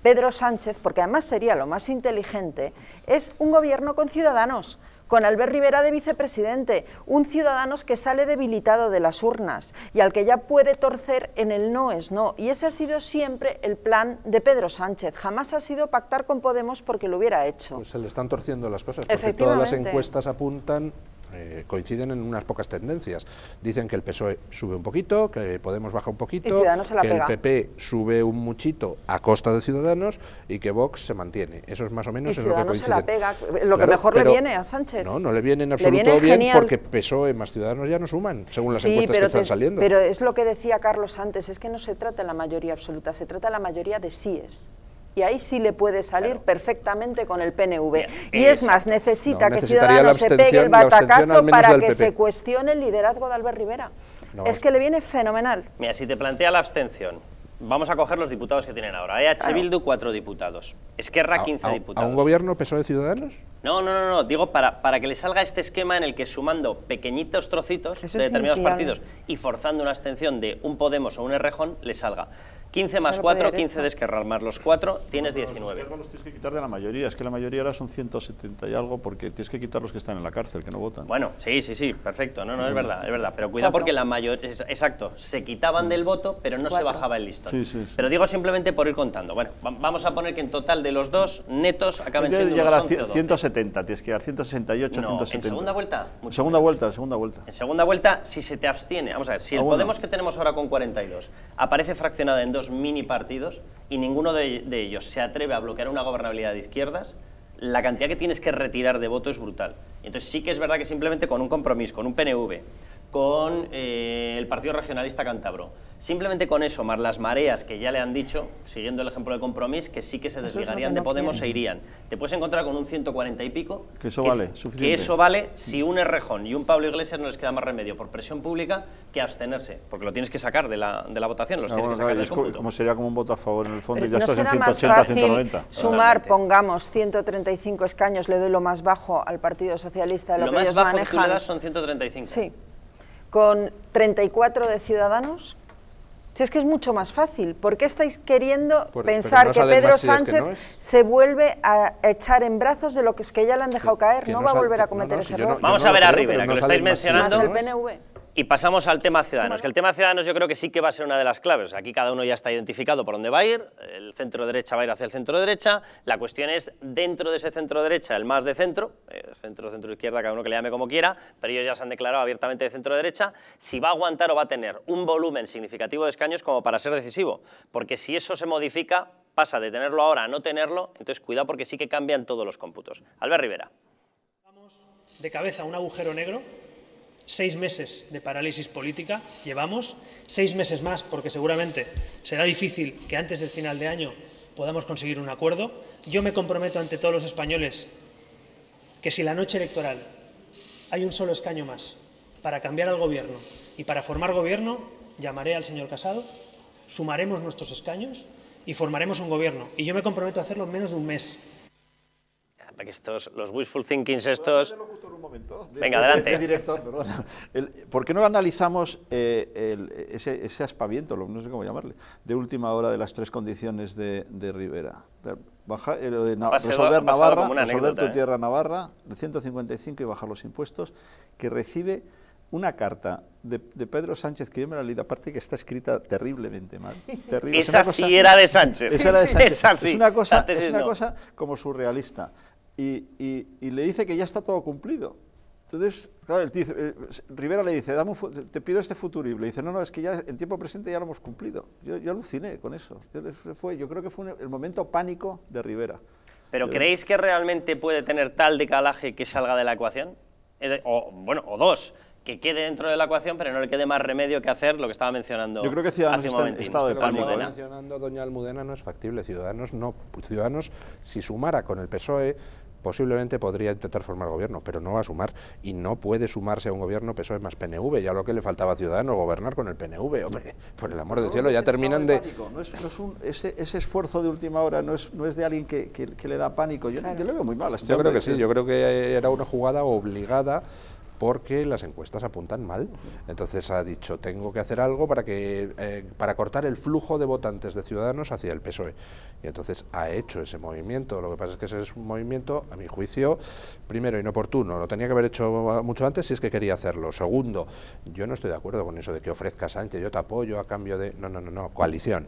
Speaker 2: Pedro Sánchez, porque además sería lo más inteligente, es un gobierno con ciudadanos con Albert Rivera de vicepresidente, un ciudadano que sale debilitado de las urnas y al que ya puede torcer en el no es no. Y ese ha sido siempre el plan de Pedro Sánchez. Jamás ha sido pactar con Podemos porque lo hubiera hecho. Pues
Speaker 3: se le están torciendo las cosas, porque todas las encuestas apuntan eh, coinciden en unas pocas tendencias. Dicen que el PSOE sube un poquito, que Podemos baja un poquito, que el PP sube un muchito a costa de Ciudadanos y que Vox se mantiene. Eso es más o menos lo que coinciden. pega, lo que mejor le viene a Sánchez. No, no le viene en absoluto bien porque PSOE más Ciudadanos ya no suman, según las encuestas que están saliendo. Pero
Speaker 2: es lo que decía Carlos antes, es que no se trata de la mayoría absoluta, se trata de la mayoría de síes y ahí sí le puede salir perfectamente con el PNV. y es, más, necesita que Ciudadanos se pegue el batacazo para que se cuestione el liderazgo de Albert Rivera. es que le viene fenomenal.
Speaker 1: Mira, si te plantea la abstención, Vamos a coger los diputados que tienen ahora. E Hay claro. Bildu, cuatro diputados. Esquerra, 15 diputados. ¿A
Speaker 3: un gobierno PSOE de Ciudadanos?
Speaker 1: No, no, no, no. Digo, para, para que le salga este esquema en el que sumando pequeñitos trocitos de determinados partidos y forzando una abstención de un Podemos o un Errejón, le salga. 15 más 4, 15 de Esquerra, más los 4, tienes 19. Los los
Speaker 4: tienes que quitar de la mayoría, es que la mayoría ahora son 170 y algo, porque tienes que quitar los que están en la cárcel, que no votan. Bueno,
Speaker 1: sí, sí, sí, perfecto, no, no, es verdad, es verdad, pero cuidado porque la mayoría, exacto, se quitaban del voto, pero no se bajaba el listón. Pero digo simplemente por ir contando. Bueno, vamos a poner que en total de los dos netos acaben de siendo llegar a 170,
Speaker 4: tienes que llegar 168, 170. en segunda vuelta. Segunda vuelta, segunda vuelta. En
Speaker 1: segunda vuelta, si se te abstiene, vamos a ver, si el Podemos que tenemos ahora con 42 aparece fraccionada en dos mini partidos y ninguno de, de ellos se atreve a bloquear una gobernabilidad de izquierdas, la cantidad que tienes que retirar de voto es brutal. Entonces sí que es verdad que simplemente con un compromiso, con un PNV, con eh, el Partido Regionalista Cantabro. Simplemente con eso, más las mareas que ya le han dicho, siguiendo el ejemplo de Compromís, que sí que se desligarían de Podemos e irían. Te puedes encontrar con un 140 y pico. Que eso vale, suficiente. Que eso vale mm. si un Errejón y un Pablo Iglesias no les queda más remedio por presión pública que abstenerse, porque lo tienes que sacar de la, votación, los ah,
Speaker 4: tienes que sacar del Como sería como un voto a favor en el fondo y ya estás en 180, 190. Sumar,
Speaker 2: pongamos, 135 escaños, le doy lo más bajo al Partido Socialista de lo, lo más bajo Que son
Speaker 1: 135.
Speaker 2: Sí con 34 de Ciudadanos? Si es que es mucho más fácil, ¿por qué estáis queriendo pensar que Pedro Sánchez se vuelve a echar en brazos de lo que, es que ya le han dejado caer? no, va a volver a cometer ese error. Vamos a ver a Rivera, que lo estáis mencionando.
Speaker 1: Y pasamos al tema ciudadanos, que el tema ciudadanos yo creo que sí que va a ser una de las claves. Aquí cada uno ya está identificado por dónde va a ir, el centro derecha va a ir hacia el centro derecha, la cuestión es dentro de ese centro derecha, el más de centro, eh, centro, centro izquierda, cada uno que le llame como quiera, pero ellos ya se han declarado abiertamente de centro derecha, si va a aguantar o va a tener un volumen significativo de escaños como para ser decisivo, porque si eso se modifica, pasa de tenerlo ahora a no tenerlo, entonces cuidado porque sí que cambian todos los cómputos. Albert Rivera.
Speaker 8: Vamos de cabeza a un agujero negro Seis meses de parálisis política llevamos, seis meses más, porque seguramente será difícil que antes del final de año podamos conseguir un acuerdo. Yo me comprometo ante todos los españoles que si la noche electoral hay un solo escaño más para cambiar al gobierno y para formar gobierno, llamaré al señor Casado, sumaremos nuestros escaños y formaremos un gobierno. Y yo me comprometo a hacerlo en menos de un mes
Speaker 1: que estos, los wishful thinkings estos... Venga, adelante. director,
Speaker 4: ¿Por qué no analizamos eh, ese, aspaviento, no sé cómo llamarle, de última hora de las tres condiciones de, Rivera? Eh, resolver Navarra, resolver tu ¿eh? tierra Navarra, el 155 y bajar los impuestos, que recibe una carta de, de, Pedro Sánchez, que yo me la leí aparte que está escrita terriblemente mal. Esa sí era de Sánchez. Esa sí, era de Sánchez. es una cosa, es una cosa como surrealista y, le dice que ya está todo cumplido. Entonces, claro, eh, Rivera le dice, te pido este futuro y Le dice, no, no, es que ya en tiempo presente ya lo hemos cumplido. Yo, aluciné con eso. Yo, fue, yo creo que fue el momento pánico de Rivera.
Speaker 1: ¿Pero creéis que realmente puede tener tal decalaje que salga de la ecuación? O, bueno, o dos, que quede dentro de la ecuación, pero no le quede más remedio que hacer lo que estaba mencionando. Yo creo que Ciudadanos está en estado de pánico. Lo que ¿eh?
Speaker 3: mencionando doña Almudena no es factible. Ciudadanos no. Ciudadanos, si sumara con el PSOE, posiblemente podría intentar formar gobierno, pero no va a sumar. Y no puede sumarse a un gobierno PSOE más PNV, ya lo que le faltaba a Ciudadanos, gobernar con el PNV, hombre, por el amor del cielo, ya terminan de...
Speaker 4: ese, esfuerzo de última hora no es, no es de alguien que, le da pánico, yo, lo veo muy mal. Este yo creo que sí, yo creo
Speaker 3: que era una jugada obligada porque las encuestas apuntan mal. Entonces ha dicho, tengo que hacer algo para, que, eh, para cortar el flujo de votantes de Ciudadanos hacia el PSOE. Y entonces ha hecho ese movimiento. Lo que pasa es que ese es un movimiento, a mi juicio, primero, inoportuno. Lo tenía que haber hecho mucho antes si es que quería hacerlo. Segundo, yo no estoy de acuerdo con eso de que ofrezcas Sánchez, yo te apoyo a cambio de... No, no, no, no, coalición.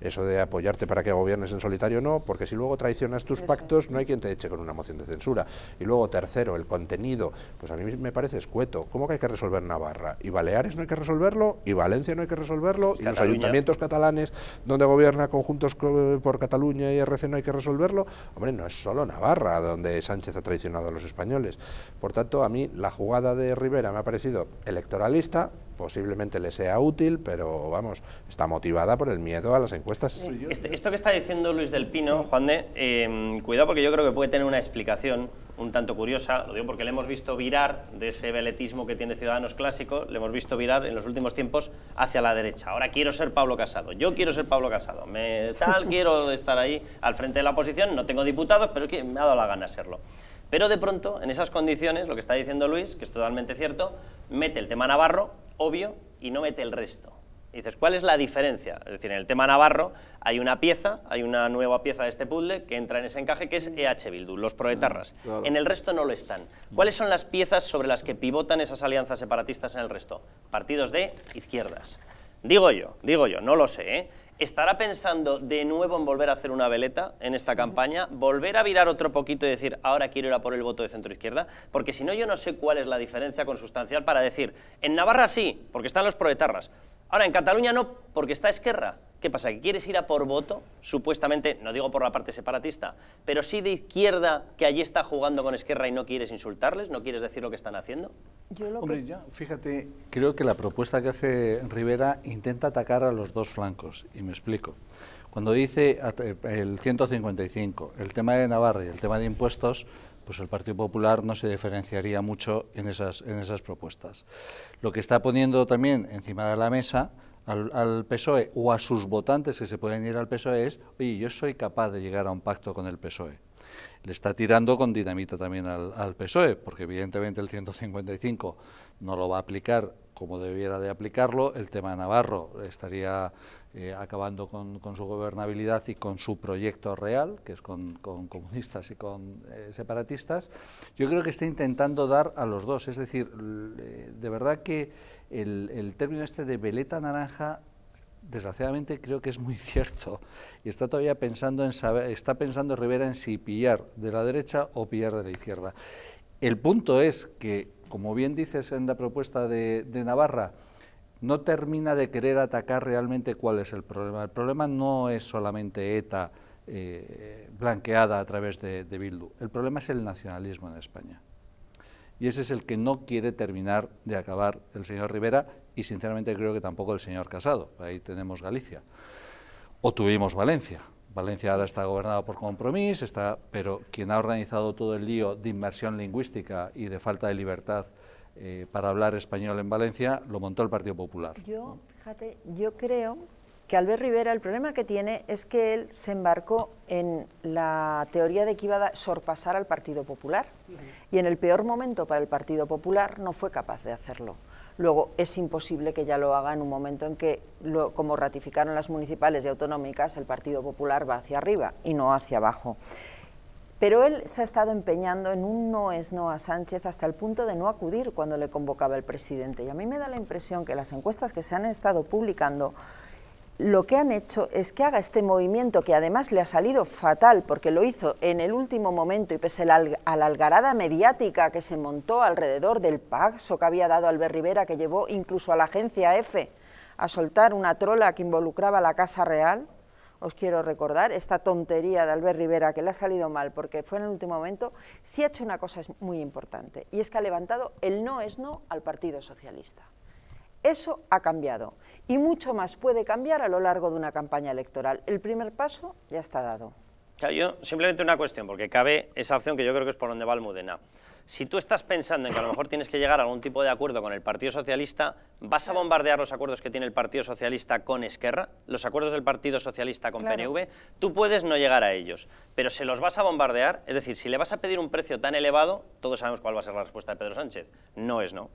Speaker 3: Eso de apoyarte para que gobiernes en solitario no, porque si luego traicionas tus pactos no hay quien te eche con una moción de censura. Y luego, tercero, el contenido. Pues a mí me parece escueto. ¿Cómo que hay que resolver Navarra? ¿Y Baleares no hay que resolverlo? ¿Y Valencia no hay que resolverlo? ¿Y, los ayuntamientos catalanes donde gobierna conjuntos por Cataluña y RC no hay que resolverlo? Hombre, no es solo Navarra donde Sánchez ha traicionado a los españoles. Por tanto, a mí la jugada de Rivera me ha parecido electoralista, posiblemente le sea útil, pero vamos, está motivada por el miedo a las encuestas.
Speaker 1: Este, esto que está diciendo Luis del Pino, Juan de, em, cuidado porque yo creo que puede tener una explicación un tanto curiosa, lo digo porque le hemos visto virar de ese veletismo que tiene Ciudadanos Clásico, le hemos visto virar en los últimos tiempos hacia la derecha. Ahora quiero ser Pablo Casado, yo quiero ser Pablo Casado, me, tal, quiero estar ahí al frente de la oposición, no tengo diputados, pero me ha dado la gana serlo. Pero de pronto, en esas condiciones, lo que está diciendo Luis, que es totalmente cierto, mete el tema Navarro, obvio, y no mete el resto. dices, ¿cuál es la diferencia? Es decir, en el tema Navarro hay una pieza, hay una nueva pieza de este puzzle que entra en ese encaje que es EH Bildu, los proetarras. Mm, en el resto no lo están. ¿Cuáles son las piezas sobre las que pivotan esas alianzas separatistas en el resto? Partidos de izquierdas. Digo yo, digo yo, no lo sé, ¿eh? ¿Estará pensando de nuevo en volver a hacer una veleta en esta campaña? ¿Volver a virar otro poquito y decir, ahora quiero ir a por el voto de centro-izquierda? Porque si no, yo no sé cuál es la diferencia consustancial para decir, en Navarra sí, porque están los proetarras, Ahora, en Cataluña no, porque está Esquerra. ¿Qué pasa? ¿Que quieres ir a por voto? Supuestamente, no digo por la parte separatista, pero sí de izquierda que allí está jugando con Esquerra y no quieres insultarles, no quieres decir lo que están haciendo.
Speaker 2: Yo
Speaker 5: lo Hombre, ya, fíjate, creo que la propuesta que hace Rivera intenta atacar a los dos flancos, y me explico. Cuando dice el 155, el tema de Navarra y el tema de impuestos, pues el Partido Popular no se diferenciaría mucho en esas, en esas propuestas. Lo que está poniendo también encima de la mesa al, PSOE o a sus votantes que se pueden ir al PSOE es, oye, yo soy capaz de llegar a un pacto con el PSOE. Le está tirando con dinamita también al, al PSOE, porque evidentemente el 155 no lo va a aplicar como debiera de aplicarlo. El tema de Navarro estaría eh, acabando con, su gobernabilidad y con su proyecto real, que es con, comunistas y con eh, separatistas. Yo creo que está intentando dar a los dos. Es decir, de verdad que el, término este de veleta naranja desgraciadamente creo que es muy cierto y está todavía pensando en saber, está pensando Rivera en si pillar de la derecha o pillar de la izquierda. El punto es que como bien dices en la propuesta de, Navarra, no termina de querer atacar realmente cuál es el problema. El problema no es solamente ETA eh, blanqueada a través de, de, Bildu, el problema es el nacionalismo en España. Y ese es el que no quiere terminar de acabar el señor Rivera y sinceramente creo que tampoco el señor Casado, ahí tenemos Galicia, o tuvimos Valencia, Valencia ahora está gobernada por compromiso está, pero quien ha organizado todo el lío de inmersión lingüística y de falta de libertad eh, para hablar español en Valencia lo montó el Partido Popular.
Speaker 2: Yo, fíjate, yo creo que Albert Rivera el problema que tiene es que él se embarcó en la teoría de que iba a sorpasar al Partido Popular y en el peor momento para el Partido Popular no fue capaz de hacerlo. Luego, es imposible que ya lo haga en un momento en que, como ratificaron las municipales y autonómicas, el Partido Popular va hacia arriba y no hacia abajo. Pero él se ha estado empeñando en un no es no a Sánchez hasta el punto de no acudir cuando le convocaba el presidente. Y a mí me da la impresión que las encuestas que se han estado publicando lo que han hecho es que haga este movimiento que además le ha salido fatal porque lo hizo en el último momento y pese a la, algarada mediática que se montó alrededor del paxo que había dado Albert Rivera que llevó incluso a la agencia EFE a soltar una trola que involucraba a la Casa Real, os quiero recordar, esta tontería de Albert Rivera que le ha salido mal porque fue en el último momento, sí ha hecho una cosa muy importante y es que ha levantado el no es no al Partido Socialista. Eso ha cambiado y mucho más puede cambiar a lo largo de una campaña electoral. El primer paso ya está dado.
Speaker 1: Yo simplemente una cuestión, porque cabe esa opción que yo creo que es por donde va Almudena si tú estás pensando en que a lo mejor tienes que llegar a algún tipo de acuerdo con el Partido Socialista, ¿vas a bombardear los acuerdos que tiene el Partido Socialista con Esquerra? ¿Los acuerdos del Partido Socialista con PNV? Tú puedes no llegar a ellos, pero se los vas a bombardear. Es decir, si le vas a pedir un precio tan elevado, todos sabemos cuál va a ser la respuesta de Pedro Sánchez. No es no.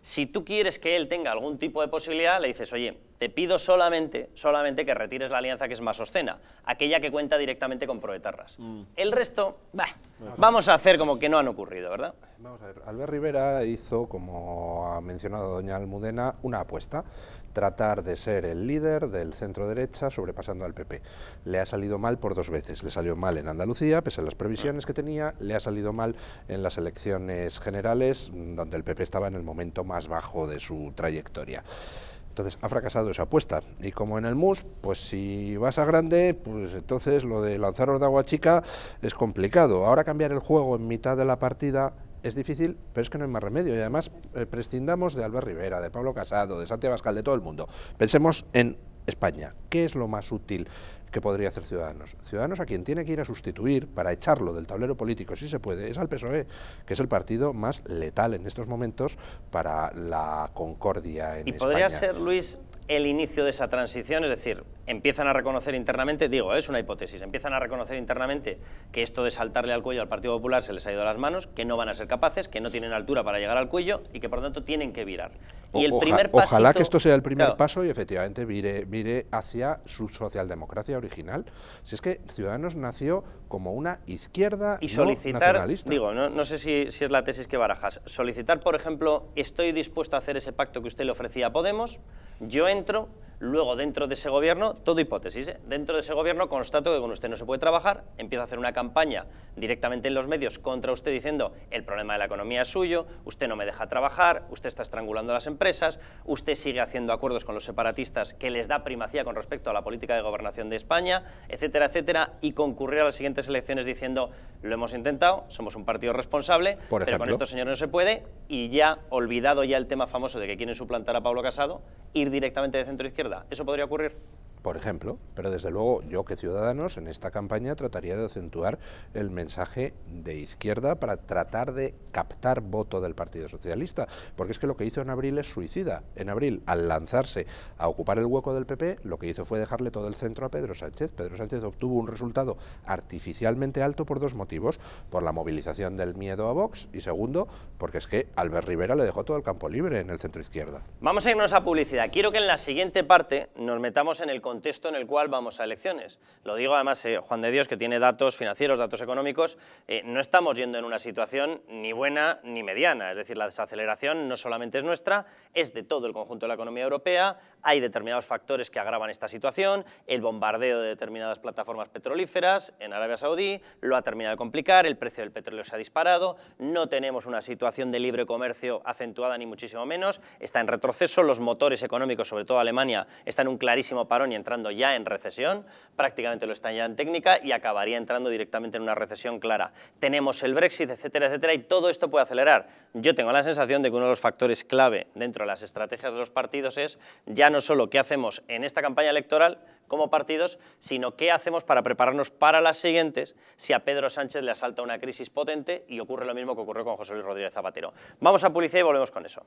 Speaker 1: Si tú quieres que él tenga algún tipo de posibilidad, le dices, oye, te pido solamente, solamente que retires la alianza que es más obscena, aquella que cuenta directamente con proetarras. Mm. El resto, vamos, a, a hacer como que no han ocurrido, ¿verdad?
Speaker 3: Vamos a ver, Albert Rivera hizo, como ha mencionado doña Almudena, una apuesta tratar de ser el líder del centro derecha sobrepasando al PP. Le ha salido mal por dos veces. Le salió mal en Andalucía, pese a las previsiones ah. que tenía, le ha salido mal en las elecciones generales, donde el PP estaba en el momento más bajo de su trayectoria. Entonces ha fracasado esa apuesta. Y como en el MUS, pues si vas a grande, pues entonces lo de lanzaros de agua chica es complicado. Ahora cambiar el juego en mitad de la partida es difícil, pero es que no hay más remedio. Y además eh, prescindamos de Albert Rivera, de Pablo Casado, de Santiago Abascal, de todo el mundo. Pensemos en España. ¿Qué es lo más útil que podría hacer Ciudadanos. Ciudadanos a quien tiene que ir a sustituir para echarlo del tablero político, si se puede, es al PSOE, que es el partido más letal en estos momentos para la concordia en España. ¿Y podría ser,
Speaker 1: Luis, el inicio de esa transición? Es decir, empiezan a reconocer internamente, digo, es una hipótesis, empiezan a reconocer internamente que esto de saltarle al cuello al Partido Popular se les ha ido a las manos, que no van a ser capaces, que no tienen altura para llegar al cuello y que por lo tanto tienen que virar. Y el primer ojalá que esto sea
Speaker 3: el primer paso y efectivamente vire, vire hacia su socialdemocracia original. Si es que Ciudadanos nació como una izquierda y solicitar,
Speaker 1: Digo, no, sé si, si es la tesis que barajas. Solicitar, por ejemplo, estoy dispuesto a hacer ese pacto que usted le ofrecía a Podemos, yo entro, Luego, dentro de ese gobierno, todo hipótesis, ¿eh? dentro de ese gobierno constato que con usted no se puede trabajar, empiezo a hacer una campaña directamente en los medios contra usted diciendo el problema de la economía es suyo, usted no me deja trabajar, usted está estrangulando a las empresas, usted sigue haciendo acuerdos con los separatistas que les da primacía con respecto a la política de gobernación de España, etcétera, etcétera, y concurrir a las siguientes elecciones diciendo lo hemos intentado, somos un partido responsable, pero con estos señores no se puede, y ya olvidado ya el tema famoso de que quieren suplantar a Pablo Casado, ir directamente de centro izquierdo. ¿Eso podría ocurrir?
Speaker 3: por ejemplo, pero desde luego yo que Ciudadanos en esta campaña trataría de acentuar el mensaje de izquierda para tratar de captar voto del Partido Socialista, porque es que lo que hizo en abril es suicida. En abril, al lanzarse a ocupar el hueco del PP, lo que hizo fue dejarle todo el centro a Pedro Sánchez. Pedro Sánchez obtuvo un resultado artificialmente alto por dos motivos, por la movilización del miedo a Vox y segundo, porque es que Albert Rivera le dejó todo el campo libre en el centro izquierda.
Speaker 1: Vamos a irnos a publicidad. Quiero que en la siguiente parte nos metamos en el contexto en el cual vamos a elecciones. Lo digo además eh, Juan de Dios, que tiene datos financieros, datos económicos, eh, no estamos yendo en una situación ni buena ni mediana, es decir, la desaceleración no solamente es nuestra, es de todo el conjunto de la economía europea, hay determinados factores que agravan esta situación, el bombardeo de determinadas plataformas petrolíferas en Arabia Saudí lo ha terminado de complicar, el precio del petróleo se ha disparado, no tenemos una situación de libre comercio acentuada ni muchísimo menos, está en retroceso, los motores económicos, sobre todo Alemania, están en un clarísimo parón y entrando ya en recesión, prácticamente lo están ya en técnica y acabaría entrando directamente en una recesión clara. Tenemos el Brexit, etcétera, etcétera, y todo esto puede acelerar. Yo tengo la sensación de que uno de los factores clave dentro de las estrategias de los partidos es ya no solo qué hacemos en esta campaña electoral como partidos, sino qué hacemos para prepararnos para las siguientes si a Pedro Sánchez le asalta una crisis potente y ocurre lo mismo que ocurrió con José Luis Rodríguez Zapatero. Vamos a publicidad y volvemos con eso.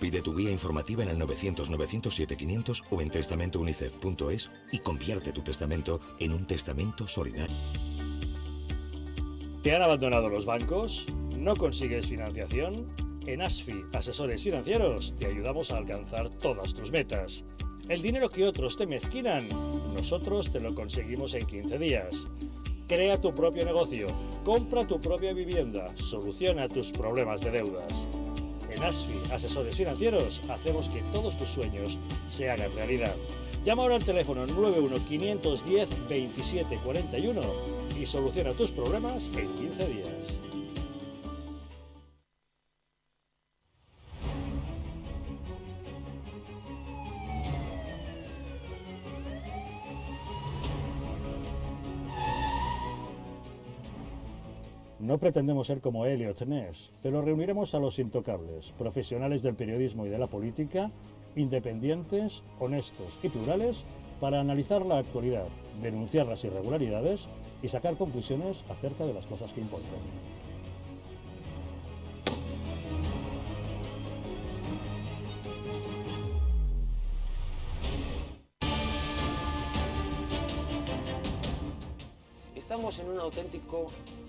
Speaker 9: Pide tu guía informativa en el 900-907-500 o en testamentounicef.es y convierte tu testamento en un testamento solidario.
Speaker 8: ¿Te han abandonado los bancos? ¿No consigues financiación? En ASFI, Asesores Financieros, te ayudamos a alcanzar todas tus metas. El dinero que otros te mezquinan, nosotros te lo conseguimos en 15 días. Crea tu propio negocio, compra tu propia vivienda, soluciona tus problemas de deudas. En ASFI, asesores financieros, hacemos que todos tus sueños sean hagan realidad. Llama ahora al teléfono 91-510-2741 y soluciona tus problemas en 15 días. No pretendemos ser como Elliot Ness, pero reuniremos a los intocables, profesionales del periodismo y de la política, independientes, honestos y plurales, para analizar la actualidad, denunciar las irregularidades y sacar conclusiones acerca de las cosas que importan.
Speaker 10: Estamos en un auténtico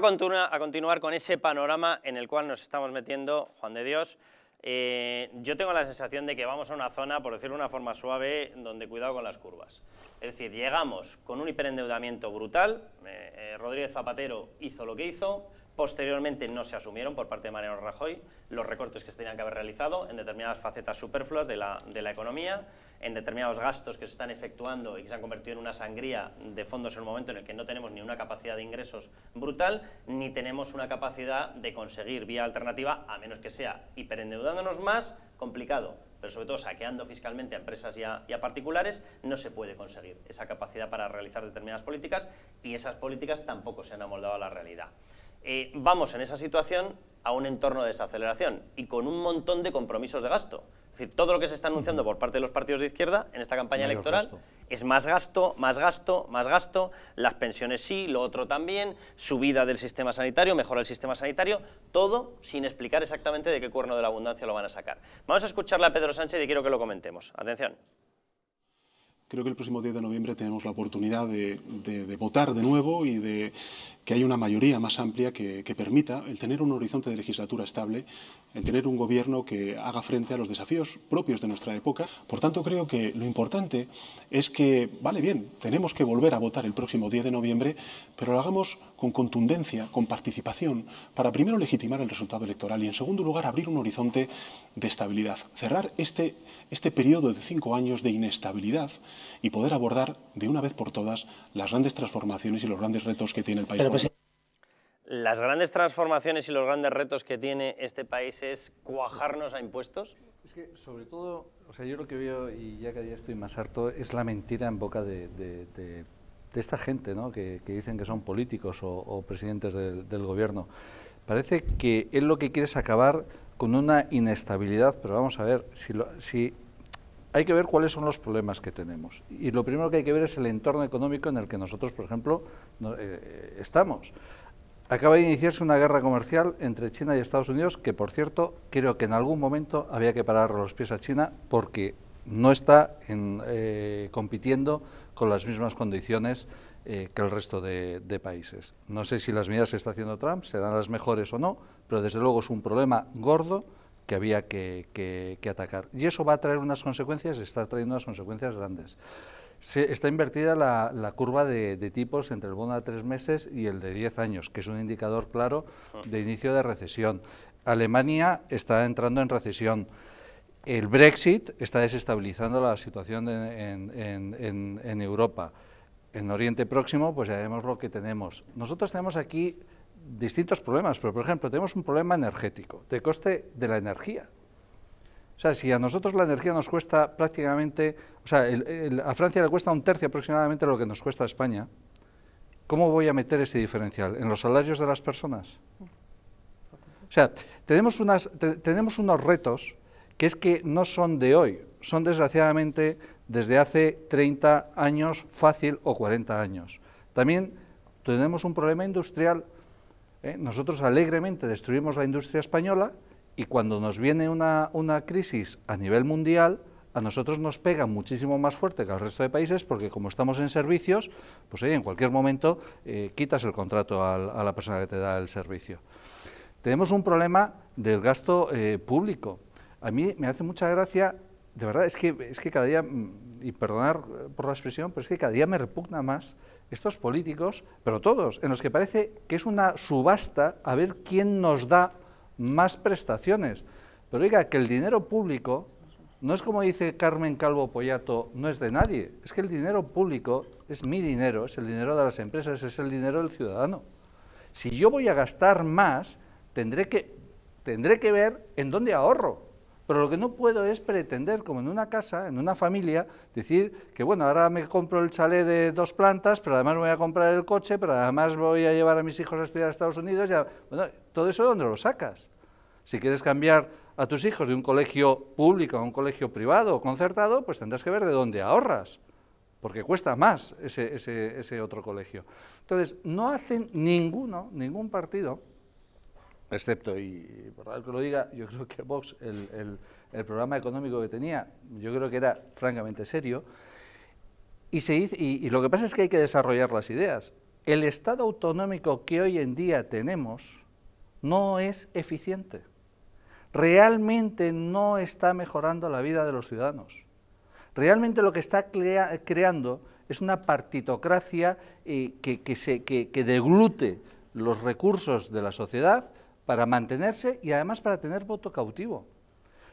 Speaker 1: Vamos a, continuar con ese panorama en el cual nos estamos metiendo, Juan de Dios. Eh, yo tengo la sensación de que vamos a una zona, por decirlo de una forma suave, donde cuidado con las curvas. Es decir, llegamos con un hiperendeudamiento brutal, eh, eh, Rodríguez Zapatero hizo lo que hizo, Posteriormente no se asumieron por parte de Mariano Rajoy los recortes que se tenían que haber realizado en determinadas facetas superfluas de la, economía, en determinados gastos que se están efectuando y que se han convertido en una sangría de fondos en un momento en el que no tenemos ni una capacidad de ingresos brutal, ni tenemos una capacidad de conseguir vía alternativa, a menos que sea hiperendeudándonos más, complicado, pero sobre todo saqueando fiscalmente a empresas y y a, particulares, no se puede conseguir esa capacidad para realizar determinadas políticas y esas políticas tampoco se han amoldado a la realidad. Eh, vamos en esa situación a un entorno de desaceleración y con un montón de compromisos de gasto. Es decir, todo lo que se está anunciando por parte de los partidos de izquierda en esta campaña electoral es más gasto, más gasto, más gasto, las pensiones sí, lo otro también, subida del sistema sanitario, mejora el sistema sanitario, todo sin explicar exactamente de qué cuerno de la abundancia lo van a sacar. Vamos a escucharle a Pedro Sánchez y quiero que lo comentemos. Atención
Speaker 6: creo que el próximo 10 de noviembre tenemos la oportunidad de, votar de nuevo y de que haya una mayoría más amplia que, que, permita el tener un horizonte de legislatura estable, el tener un gobierno que haga frente a los desafíos propios de nuestra época. Por tanto, creo que lo importante es que, vale bien, tenemos que volver a votar el próximo 10 de noviembre, pero lo hagamos con contundencia, con participación, para primero legitimar el resultado electoral y, en segundo lugar, abrir un horizonte de estabilidad, cerrar este este periodo de cinco años de inestabilidad y poder abordar de una vez por todas las grandes transformaciones y los grandes retos que tiene el país. Pues,
Speaker 1: las grandes transformaciones y los grandes retos que tiene este país es cuajarnos a impuestos. Es que sobre todo, o sea,
Speaker 5: yo lo que veo y ya que día estoy más harto es la mentira en boca de, de, esta gente, ¿no? Que, que, dicen que son políticos o, presidentes del, del gobierno. Parece que él lo que quiere es acabar con una inestabilidad, pero vamos a ver, si, si hay que ver cuáles son los problemas que tenemos. Y lo primero que hay que ver es el entorno económico en el que nosotros, por ejemplo, eh, eh, estamos. Acaba de iniciarse una guerra comercial entre China y Estados Unidos, que por cierto, creo que en algún momento había que parar los pies a China porque no está eh, compitiendo con las mismas condiciones eh, que el resto de, países. No sé si las medidas que está haciendo Trump serán las mejores o no, pero desde luego es un problema gordo que había que, atacar. Y eso va a traer unas consecuencias, está trayendo unas consecuencias grandes. está invertida la, curva de, tipos entre el bono de tres meses y el de diez años, que es un indicador claro de inicio de recesión. Alemania está entrando en recesión. El Brexit está desestabilizando la situación en, en Europa en Oriente Próximo, pues ya vemos lo que tenemos. Nosotros tenemos aquí distintos problemas, pero por ejemplo tenemos un problema energético, de coste de la energía. O sea, si a nosotros la energía nos cuesta prácticamente, o sea, a Francia le cuesta un tercio aproximadamente lo que nos cuesta a España, ¿cómo voy a meter ese diferencial? ¿En los salarios de las personas? O sea, tenemos, unas, tenemos unos retos que es que no son de hoy, son desgraciadamente desde hace 30 años fácil o 40 años. También tenemos un problema industrial. ¿eh? Nosotros alegremente destruimos la industria española y cuando nos viene una, crisis a nivel mundial, a nosotros nos pega muchísimo más fuerte que al resto de países porque como estamos en servicios, pues en cualquier momento eh, quitas el contrato a la persona que te da el servicio. Tenemos un problema del gasto eh, público. A mí me hace mucha gracia de verdad, es que, es que cada día, mm, y perdonar por la expresión, pero es que cada día me repugna más estos políticos, pero todos, en los que parece que es una subasta a ver quién nos da más prestaciones. Pero oiga, que el dinero público, no es como dice Carmen Calvo Pollato, no es de nadie, es que el dinero público es mi dinero, es el dinero de las empresas, es el dinero del ciudadano. Si yo voy a gastar más, tendré que, tendré que ver en dónde ahorro pero lo que no puedo es pretender, como en una casa, en una familia, decir que bueno, ahora me compro el chalet de dos plantas, pero además voy a comprar el coche, pero además voy a llevar a mis hijos a estudiar a Estados Unidos. Ya, bueno, todo eso ¿dónde lo sacas? Si quieres cambiar a tus hijos de un colegio público a un colegio privado o concertado, pues tendrás que ver de dónde ahorras, porque cuesta más ese, ese otro colegio. Entonces, no hacen ninguno, ningún partido, excepto, y por algo que lo diga, yo creo que Vox, el, programa económico que tenía, yo creo que era francamente serio, y, se y, lo que pasa es que hay que desarrollar las ideas. El Estado autonómico que hoy en día tenemos no es eficiente. Realmente no está mejorando la vida de los ciudadanos. Realmente lo que está creando es una partitocracia eh, que, se, que deglute los recursos de la sociedad para mantenerse y además para tener voto cautivo.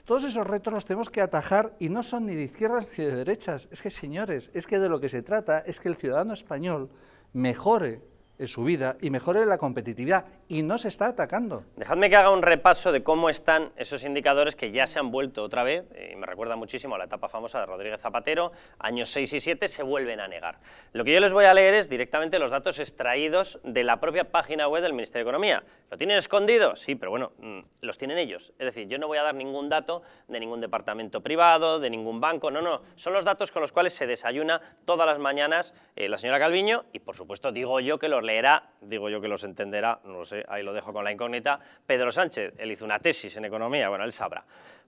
Speaker 5: Todos esos retos los tenemos que atajar y no son ni de izquierdas ni de derechas. Es que, señores, es que de lo que se trata es que el ciudadano español mejore su vida y mejore la competitividad y no se está atacando.
Speaker 1: Dejadme que haga un repaso de cómo están esos indicadores que ya se han vuelto otra vez, eh, y me recuerda muchísimo a la etapa famosa de Rodríguez Zapatero, años 6 y 7 se vuelven a negar. Lo que yo les voy a leer es directamente los datos extraídos de la propia página web del Ministerio de Economía. ¿Lo tienen escondido? Sí, pero bueno, mm, los tienen ellos. Es decir, yo no voy a dar ningún dato de ningún departamento privado, de ningún banco, no, no. Son los datos con los cuales se desayuna todas las mañanas eh, la señora Calviño y por supuesto digo yo que los era, digo yo que los entenderá, no lo sé, ahí lo dejo con la incógnita, Pedro Sánchez, él hizo una tesis en economía, bueno, él sabrá.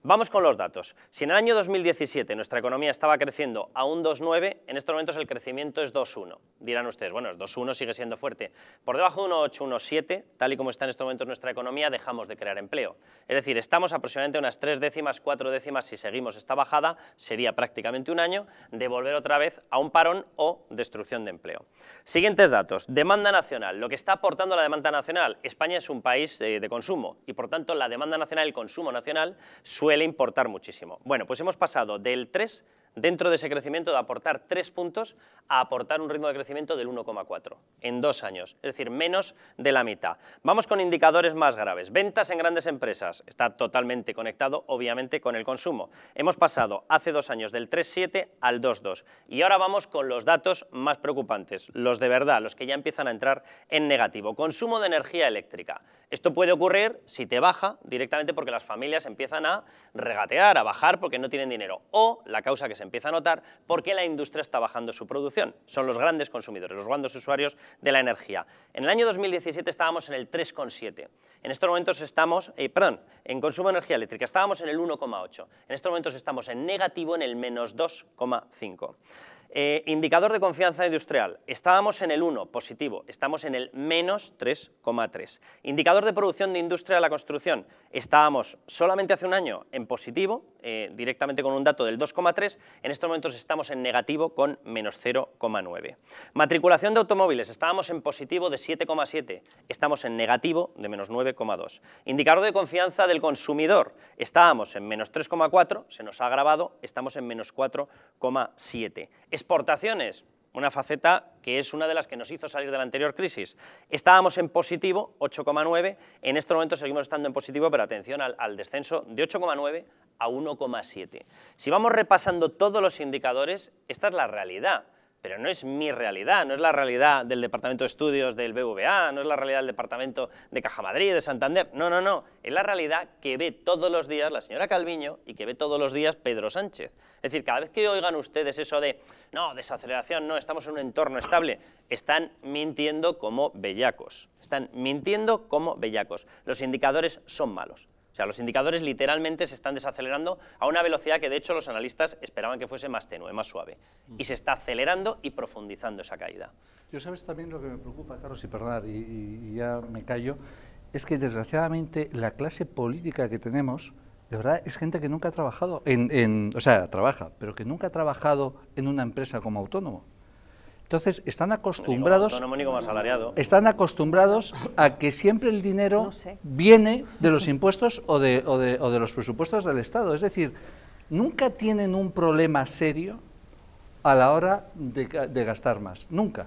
Speaker 1: Vamos con los datos. Si en el año 2017 nuestra economía estaba creciendo a un 2,9, en estos momentos el crecimiento es 2,1. Dirán ustedes, bueno, 2,1 sigue siendo fuerte. Por debajo de 1,8, 1,7, tal y como está en estos momentos nuestra economía, dejamos de crear empleo. Es decir, estamos aproximadamente unas tres décimas, cuatro décimas, si seguimos esta bajada, sería prácticamente un año, de volver otra vez a un parón o destrucción de empleo. Siguientes datos. Demanda nacional. Lo que está aportando la demanda nacional. España es un país eh, de consumo y, por tanto, la demanda nacional, el consumo nacional, suele le importar muchísimo. Bueno, pues hemos pasado del 3 dentro de ese crecimiento de aportar tres puntos a aportar un ritmo de crecimiento del 1,4 en dos años, es decir, menos de la mitad. Vamos con indicadores más graves. Ventas en grandes empresas, está totalmente conectado obviamente con el consumo. Hemos pasado hace dos años del 3,7 al 2,2 y ahora vamos con los datos más preocupantes, los de verdad, los que ya empiezan a entrar en negativo. Consumo de energía eléctrica. Esto puede ocurrir si te baja directamente porque las familias empiezan a regatear, a bajar porque no tienen dinero o la causa que se empieza a notar por qué la industria está bajando su producción. Son los grandes consumidores, los grandes usuarios de la energía. En el año 2017 estábamos en el 3,7. En estos momentos estamos, eh, perdón, en consumo de energía eléctrica estábamos en el 1,8. En estos momentos estamos en negativo en el menos 2,5. Eh, indicador de confianza industrial. Estábamos en el 1, positivo. Estamos en el menos 3,3. Indicador de producción de industria de la construcción. Estábamos solamente hace un año en positivo, eh, directamente con un dato del 2,3. En estos momentos estamos en negativo con menos 0,9. Matriculación de automóviles. Estábamos en positivo de 7,7. Estamos en negativo de menos 9,2. Indicador de confianza del consumidor. Estábamos en menos 3,4. Se nos ha agravado. Estamos en menos 4,7 Exportaciones, una faceta que es una de las que nos hizo salir de la anterior crisis. Estábamos en positivo, 8,9, en este momento seguimos estando en positivo, pero atención al, descenso de 8,9 a 1,7. Si vamos repasando todos los indicadores, esta es la realidad pero no es mi realidad, no es la realidad del Departamento de Estudios del BVA, no es la realidad del Departamento de Caja Madrid, de Santander, no, no, no, es la realidad que ve todos los días la señora Calviño y que ve todos los días Pedro Sánchez. Es decir, cada vez que oigan ustedes eso de, no, desaceleración, no, estamos en un entorno estable, están mintiendo como bellacos, están mintiendo como bellacos. Los indicadores son malos, o sea, los indicadores literalmente se están desacelerando a una velocidad que de hecho los analistas esperaban que fuese más tenue, más suave. Mm. Y se está acelerando y profundizando esa caída.
Speaker 5: Yo sabes también lo que me preocupa, Carlos, y perdonar, y, ya me callo, es que desgraciadamente la clase política que tenemos, de verdad, es gente que nunca ha trabajado, en, o sea, trabaja, pero que nunca ha trabajado en una empresa como autónomo. Entonces, están acostumbrados. Están acostumbrados a que siempre
Speaker 1: el dinero
Speaker 5: viene de los impuestos o de, los presupuestos del Estado. Es decir, nunca tienen un problema serio a la hora de, de gastar más. Nunca.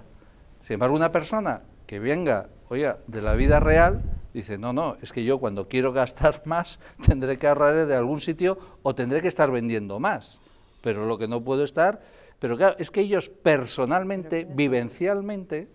Speaker 5: Sin embargo, una persona que venga, oiga, de la vida real, dice, no, no, es que yo cuando quiero gastar más tendré que ahorrar de algún sitio o tendré que estar vendiendo más. Pero lo que no puedo estar pero claro, es que ellos personalmente, vivencialmente,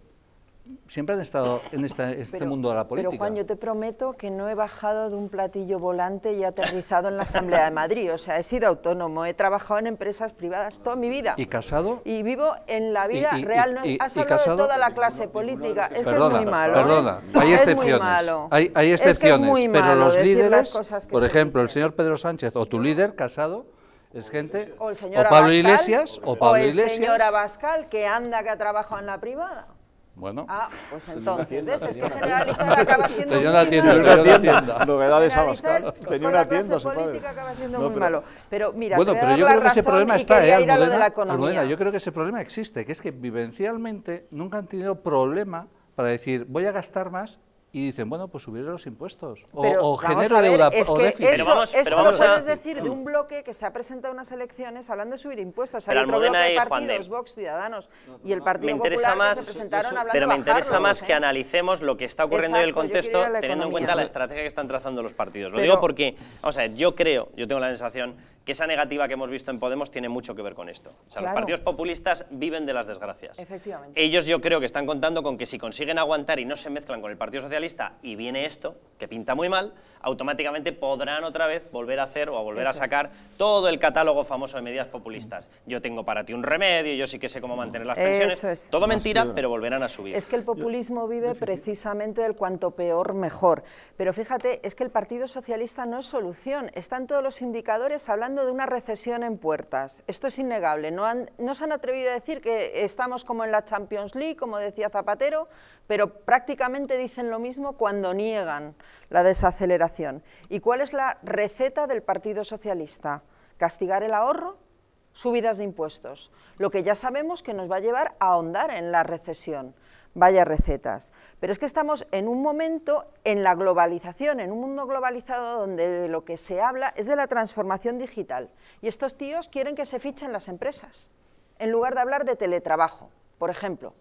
Speaker 5: siempre han estado en este mundo de la política. Pero Juan, yo
Speaker 2: te prometo que no he bajado de un platillo volante y aterrizado en la Asamblea de Madrid. O sea, he sido autónomo, he trabajado en empresas privadas toda mi vida. ¿Y casado? Y vivo en la vida real. No, has de toda la clase política. Este es ¿eh? es muy malo. Perdona, hay excepciones. Hay, excepciones, pero los líderes, por ejemplo,
Speaker 5: el señor Pedro Sánchez o tu líder, casado, es gente o, el
Speaker 2: señor o Pablo Abascal, Iglesias o Pablo o el señor Abascal que anda que ha trabajado en la privada.
Speaker 9: Bueno. Ah, pues entonces, ¿ves?
Speaker 2: Es que generalizar acaba siendo tenía una tienda, muy
Speaker 9: malo. Tenía una tienda,
Speaker 5: novedades Abascal. Tenía una tienda, su política acaba siendo muy malo. Pero mira, bueno, pero yo creo que ese problema está, ¿eh? Almudena, Almudena, yo creo que ese problema existe, que es que vivencialmente nunca han tenido problema para decir, voy a gastar más y dicen, bueno, pues subir los impuestos. O, o deuda o déficit. pero
Speaker 2: vamos, vamos a... decir de un bloque que se ha presentado en unas elecciones hablando de subir impuestos. Hay pero otro bloque de partidos, Vox, Ciudadanos y el Partido me Popular más, Pero me interesa más ¿eh? que
Speaker 1: analicemos lo que está ocurriendo en el contexto teniendo en cuenta la estrategia que están trazando los partidos. Lo digo porque, o sea, yo creo, yo tengo la sensación que esa negativa que hemos visto en Podemos tiene mucho que ver con esto. O sea, los partidos populistas viven de las desgracias.
Speaker 8: Efectivamente.
Speaker 1: Ellos yo creo que están contando con que si consiguen aguantar y no se mezclan con el Partido Socialista y viene esto, que pinta muy mal, automáticamente podrán otra vez volver a hacer o a volver a sacar todo el catálogo famoso de medidas populistas. Yo tengo para ti un remedio, yo sí que sé cómo mantener las pensiones. Todo mentira, pero volverán a subir.
Speaker 2: Es que el populismo vive precisamente del cuanto peor mejor. Pero fíjate, es que el Partido Socialista no es solución. Están todos los indicadores hablando de una recesión en puertas. Esto es innegable. No, no se han atrevido a decir que estamos como en la Champions League, como decía Zapatero, pero prácticamente dicen lo mismo cuando niegan la desaceleración. ¿Y cuál es la receta del Partido Socialista? ¿Castigar el ahorro? Subidas de impuestos. Lo que ya sabemos que nos va a llevar a ahondar en la recesión vaya recetas. Pero es que estamos en un momento en la globalización, en un mundo globalizado donde de lo que se habla es de la transformación digital. Y estos tíos quieren que se fichen las empresas, en lugar de hablar de teletrabajo, por ejemplo.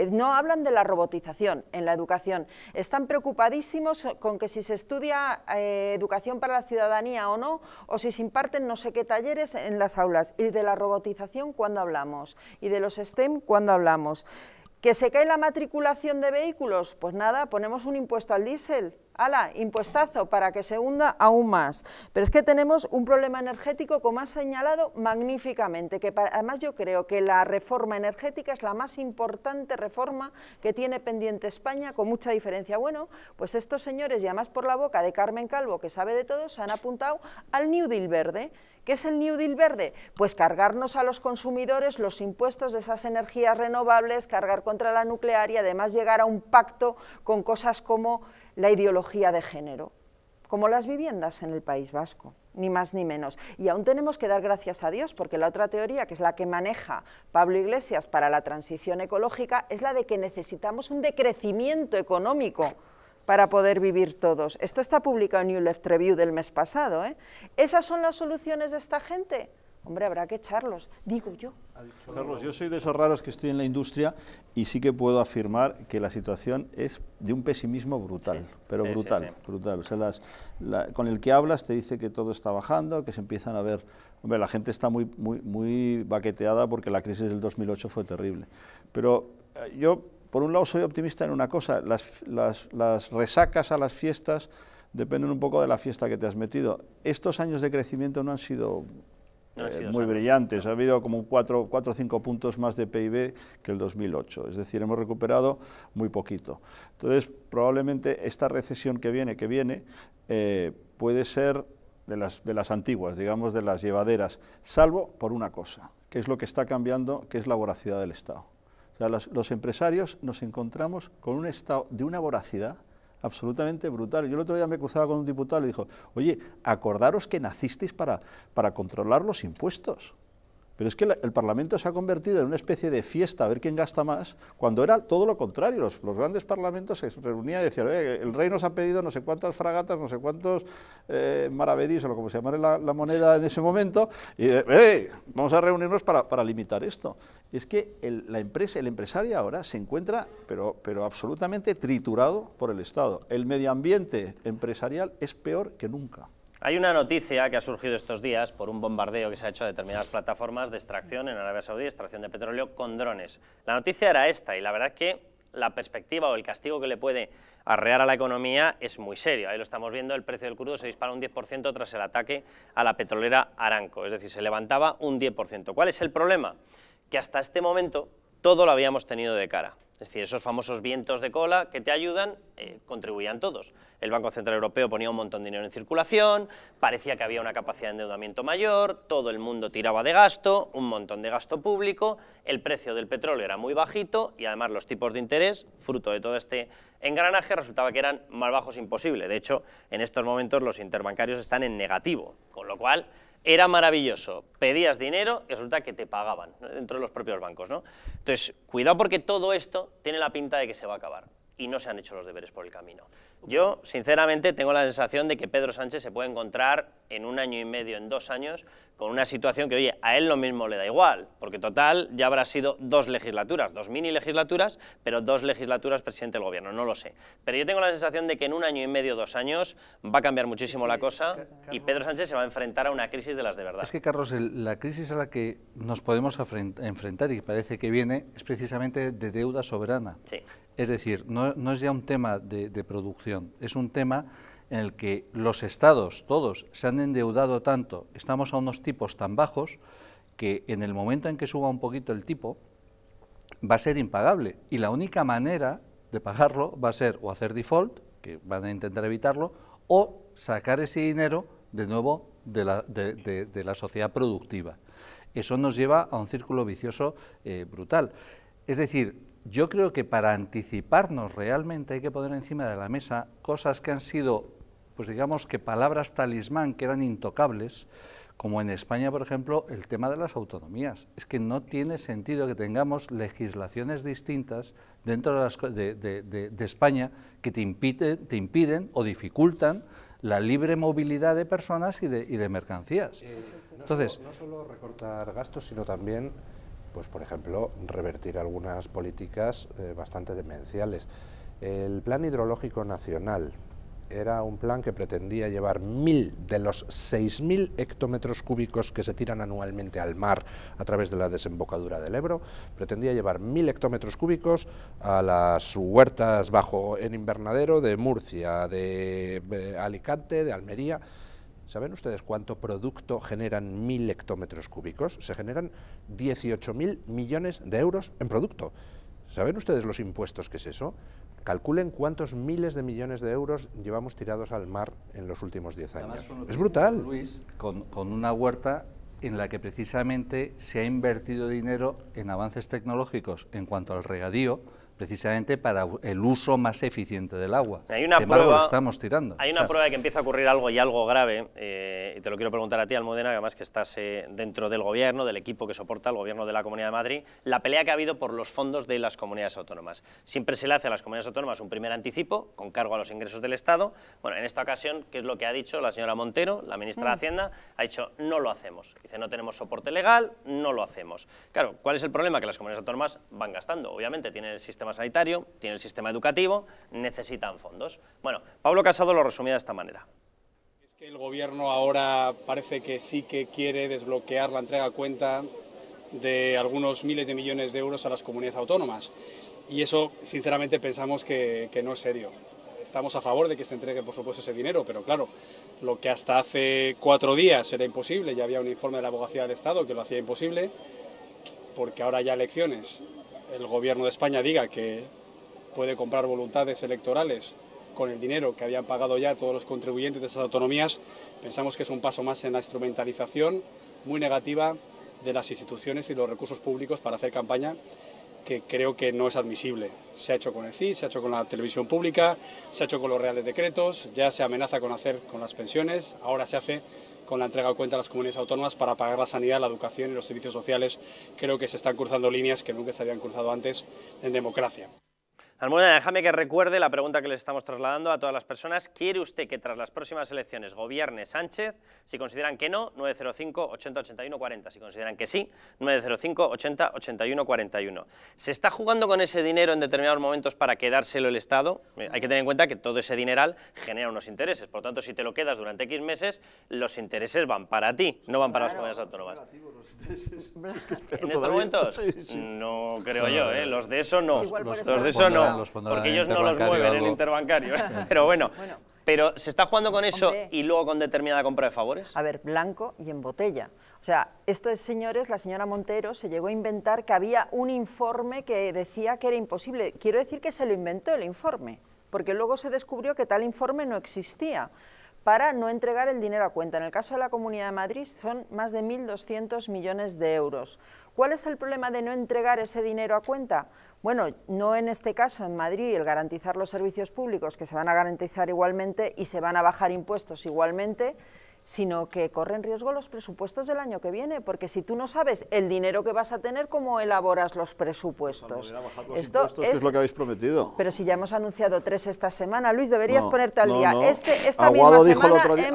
Speaker 2: Eh, no hablan de la robotización en la educación. Están preocupadísimos con que si se estudia eh, educación para la ciudadanía o no, o si se imparten no sé qué talleres en las aulas. Y de la robotización, cuando hablamos? Y de los STEM, cuando hablamos? ¿Que se cae la matriculación de vehículos? Pues nada, ponemos un impuesto al diésel. ¡Hala! Impuestazo para que se hunda aún más. Pero es que tenemos un problema energético, como ha señalado magníficamente, que además yo creo que la reforma energética es la más importante reforma que tiene pendiente España, con mucha diferencia. Bueno, pues estos señores, y además por la boca de Carmen Calvo, que sabe de todo, se han apuntado al New Deal Verde, ¿Qué es el New Deal verde? Pues cargarnos a los consumidores los impuestos de esas energías renovables, cargar contra la nuclear y además llegar a un pacto con cosas como la ideología de género como las viviendas en el País Vasco, ni más ni menos. Y aún tenemos que dar gracias a Dios, porque la otra teoría, que es la que maneja Pablo Iglesias para la transición ecológica, es la de que necesitamos un decrecimiento económico para poder vivir todos. Esto está publicado en New Left Review del mes pasado. ¿eh? ¿Esas son las soluciones de esta gente? Hombre, habrá que echarlos, digo yo.
Speaker 4: Carlos, yo soy de esos raros que estoy en la industria y sí que puedo afirmar que la situación es de un pesimismo brutal, pero brutal, brutal. con el que hablas te dice que todo está bajando, que se empiezan a ver... Hombre, la gente está muy, muy, muy baqueteada porque la crisis del 2008 fue terrible. Pero eh, yo por un lado soy optimista en una cosa, las, resacas a las fiestas dependen un poco de la fiesta que te has metido. Estos años de crecimiento no han sido eh, muy brillantes. Ha habido como 4 o 5 puntos más de PIB que el 2008. Es decir, hemos recuperado muy poquito. Entonces, probablemente esta recesión que viene, que viene, eh, puede ser de las, de las antiguas, digamos, de las llevaderas, salvo por una cosa, que es lo que está cambiando, que es la voracidad del Estado los, empresarios nos encontramos con un estado de una voracidad absolutamente brutal. Yo el otro día me cruzaba con un diputado y le dijo, oye, acordaros que nacisteis para, para controlar los impuestos. Pero es que el Parlamento se ha convertido en una especie de fiesta, a ver quién gasta más, cuando era todo lo contrario. Los, grandes parlamentos se reunían y decían, el rey nos ha pedido no sé cuántas fragatas, no sé cuántos eh, maravedís, o como se llamara la, moneda en ese momento, y vamos a reunirnos para, para limitar esto es que el, la empresa, el empresario ahora se encuentra, pero, pero absolutamente triturado por el Estado. El medio ambiente empresarial es peor que nunca.
Speaker 1: Hay una noticia que ha surgido estos días por un bombardeo que se ha hecho a determinadas plataformas de extracción en Arabia Saudí, extracción de petróleo con drones. La noticia era esta y la verdad es que la perspectiva o el castigo que le puede arrear a la economía es muy serio. Ahí lo estamos viendo, el precio del crudo se dispara un 10% tras el ataque a la petrolera Aranco, es decir, se levantaba un 10%. ¿Cuál es el problema? que hasta este momento todo lo habíamos tenido de cara. Es decir, esos famosos vientos de cola que te ayudan, eh, contribuían todos. El Banco Central Europeo ponía un montón de dinero en circulación, parecía que había una capacidad de endeudamiento mayor, todo el mundo tiraba de gasto, un montón de gasto público, el precio del petróleo era muy bajito y además los tipos de interés, fruto de todo este engranaje, resultaba que eran más bajos imposible. De hecho, en estos momentos los interbancarios están en negativo, con lo cual era maravilloso. Pedías dinero y resulta que te pagaban dentro de los propios bancos. ¿no? Entonces, cuidado porque todo esto tiene la pinta de que se va a acabar y no se han hecho los deberes por el camino. Yo, sinceramente, tengo la sensación de que Pedro Sánchez se puede encontrar en un año y medio, en dos años, con una situación que, oye, a él lo mismo le da igual, porque total ya habrá sido dos legislaturas, dos mini legislaturas, pero dos legislaturas presidente del gobierno, no lo sé. Pero yo tengo la sensación de que en un año y medio, dos años, va a cambiar muchísimo la cosa y Pedro Sánchez se va a enfrentar a una crisis de las de verdad. Es que,
Speaker 5: Carlos, la crisis a la que nos podemos enfrentar y parece que viene es precisamente de deuda soberana. Sí. Es decir, no, es ya un tema de producción es un tema en el que los estados, todos, se han endeudado tanto, estamos a unos tipos tan bajos, que en el momento en que suba un poquito el tipo, va a ser impagable. Y la única manera de pagarlo va a ser o hacer default, que van a intentar evitarlo, o sacar ese dinero de nuevo de la, sociedad productiva. Eso nos lleva a un círculo vicioso eh, brutal. Es decir, yo creo que para anticiparnos realmente hay que poner encima de la mesa cosas que han sido, pues digamos que palabras talismán que eran intocables, como en España, por ejemplo, el tema de las autonomías. Es que no tiene sentido que tengamos legislaciones distintas dentro de, de, España que te, te impiden o dificultan la libre movilidad de personas y de, mercancías. Entonces, no, no solo recortar gastos, sino también pues por ejemplo, revertir algunas políticas eh,
Speaker 3: bastante demenciales. El Plan Hidrológico Nacional era un plan que pretendía llevar mil de los seis mil hectómetros cúbicos que se tiran anualmente al mar a través de la desembocadura del Ebro, pretendía llevar mil hectómetros cúbicos a las huertas bajo en invernadero de Murcia, de eh, Alicante, de Almería. ¿Saben ustedes cuánto producto generan mil hectómetros cúbicos? Se generan 18.000 millones de euros en producto. ¿Saben ustedes los impuestos que es eso? Calculen cuántos miles de millones de euros llevamos tirados al mar
Speaker 5: en los últimos 10 años. Es brutal. Luis, con una huerta en la que precisamente se ha invertido dinero en avances tecnológicos en cuanto al regadío, precisamente para el uso más eficiente del agua. Hay una estamos tirando. Hay una prueba de que
Speaker 1: empieza a ocurrir algo y algo grave, eh, y te lo quiero preguntar a ti, Almudena, además que estás eh, dentro del gobierno, del equipo que soporta el gobierno de la Comunidad de Madrid, la pelea que ha habido por los fondos de las comunidades autónomas. Siempre se le hace a las comunidades autónomas un primer anticipo, con cargo a los ingresos del Estado. Bueno, en esta ocasión, ¿qué es lo que ha dicho la señora Montero, la ministra de mm. Hacienda? Ha dicho, no lo hacemos. Dice, no tenemos soporte legal, no lo hacemos. Claro, ¿cuál es el problema? Que las comunidades autónomas van gastando. Obviamente tienen el sistema sanitario, tiene el sistema educativo, necesitan fondos. Bueno, Pablo Casado lo resumía de esta manera.
Speaker 7: Es que el gobierno ahora parece que sí que quiere desbloquear la entrega a cuenta de algunos miles de millones de euros a las comunidades autónomas. Y eso, sinceramente, pensamos que, no es serio estamos a favor de que se entregue, por supuesto, ese dinero, pero claro, lo que hasta hace cuatro días era imposible, ya había un informe de la Abogacía del Estado que lo hacía imposible, porque ahora ya elecciones el gobierno de España diga que puede comprar voluntades electorales con el dinero que habían pagado ya todos los contribuyentes de esas autonomías, pensamos que es un paso más en la instrumentalización muy negativa de las instituciones y los recursos públicos para hacer campaña que creo que no es admisible. Se ha hecho con el CIS, se ha hecho con la televisión pública, se ha hecho con los reales decretos, ya se amenaza con hacer con las pensiones, ahora se hace con la entrega de cuenta a las comunidades autónomas para pagar la sanidad, la educación
Speaker 1: y los servicios sociales. Creo que se están cruzando líneas que nunca se habían cruzado antes en democracia. Almudena, déjame que recuerde la pregunta que le estamos trasladando a todas las personas. ¿Quiere usted que tras las próximas elecciones gobierne Sánchez? Si consideran que no, 905 80 40. Si consideran que sí, 905 80 81 41. ¿Se está jugando con ese dinero en determinados momentos para quedárselo el Estado? Eh, hay que tener en cuenta que todo ese dineral genera unos intereses. Por lo tanto, si te lo quedas durante X meses, los intereses van para ti, no van para las comunidades autónomas. ¿En estos momentos? No creo yo, ¿eh? los de eso no. los de eso no porque ellos no los mueven en interbancario. Pero bueno, pero se está jugando con eso y luego con determinada compra de favores.
Speaker 2: A ver, blanco y en botella. O sea, estos señores, la señora Montero se llegó a inventar que había un informe que decía que era imposible. Quiero decir que se lo inventó el informe, porque luego se descubrió que tal informe no existía para no entregar el dinero a cuenta. En el caso de la Comunidad de Madrid son más de 1.200 millones de euros. ¿Cuál es el problema de no entregar ese dinero a cuenta? Bueno, no en este caso, en Madrid, el garantizar los servicios públicos, que se van a garantizar igualmente y se van a bajar impuestos igualmente, sino que corren riesgo los presupuestos del año que viene, porque si tú no sabes el dinero que vas a tener, ¿cómo elaboras los presupuestos? Esto es... lo
Speaker 4: que habéis prometido.
Speaker 2: Pero si ya hemos anunciado tres esta semana, Luis, deberías ponerte al día. Este, esta Aguado misma semana otro día,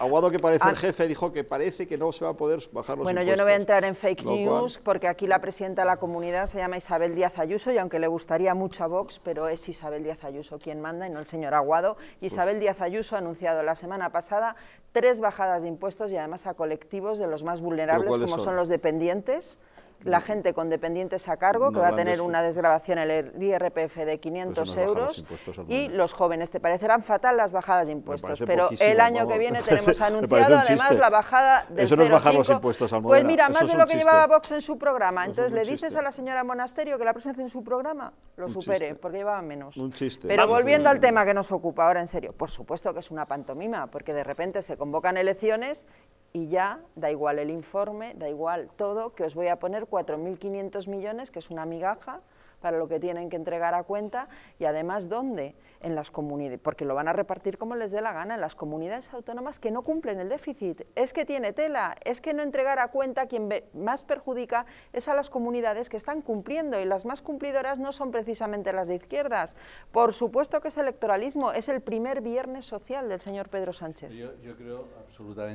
Speaker 4: Aguado, que parece el ah. jefe, dijo que parece que no se va a poder bajar los bueno, Bueno, yo no voy a
Speaker 2: entrar en fake news, porque aquí la presidenta de la comunidad se llama Isabel Díaz Ayuso, y aunque le gustaría mucho a Vox, pero es Isabel Díaz Ayuso quien manda y no el señor Aguado. Pues Isabel Díaz Ayuso ha anunciado la semana pasada tres bajadas de impuestos y además a colectivos de los más vulnerables como son? los dependientes, la gente con dependientes a cargo, que va a tener una desgrabación en el IRPF de 500 pues euros, y los jóvenes. Te parecerán fatal las bajadas de impuestos, pero el año que viene tenemos anunciado además la bajada de Eso no es bajar los impuestos, al Pues mira, más de lo que llevaba Vox en su programa. Entonces le dices a la señora Monasterio que la presencia en su programa lo supere, porque llevaba menos.
Speaker 4: Pero volviendo eh, al tema
Speaker 2: que nos ocupa ahora, en serio, por supuesto que es una pantomima, porque de repente se convocan elecciones y ya da igual el informe, da igual todo, que os voy a poner 4.500 millones, que es una migaja, para lo que tienen que entregar a cuenta y además dónde, en las comunidades, porque lo van a repartir como les dé la gana, en las comunidades autónomas que no cumplen el déficit. Es que tiene tela, es que no entregar a cuenta quien más perjudica es a las comunidades que están cumpliendo y las más cumplidoras no son precisamente las de izquierdas. Por supuesto que es electoralismo, es el primer viernes social del señor Pedro Sánchez.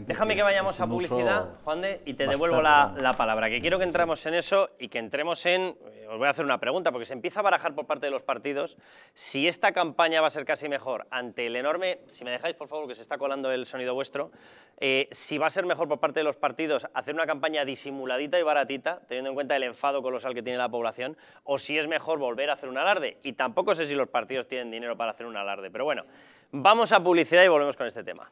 Speaker 5: Déjame que, vayamos a publicidad, Juan de, y te devuelvo la, la
Speaker 1: palabra, que quiero que entramos en eso y que entremos en... Eh, os voy a hacer una pregunta porque se empieza a barajar por parte de los partidos si esta campaña va a ser casi mejor ante el enorme, si me dejáis por favor que se está colando el sonido vuestro, eh, si va a ser mejor por parte de los partidos hacer una campaña disimuladita y baratita, teniendo en cuenta el enfado colosal que tiene la población, o si es mejor volver a hacer un alarde. Y tampoco sé si los partidos tienen dinero para hacer un alarde, pero bueno, vamos a publicidad y volvemos con este tema.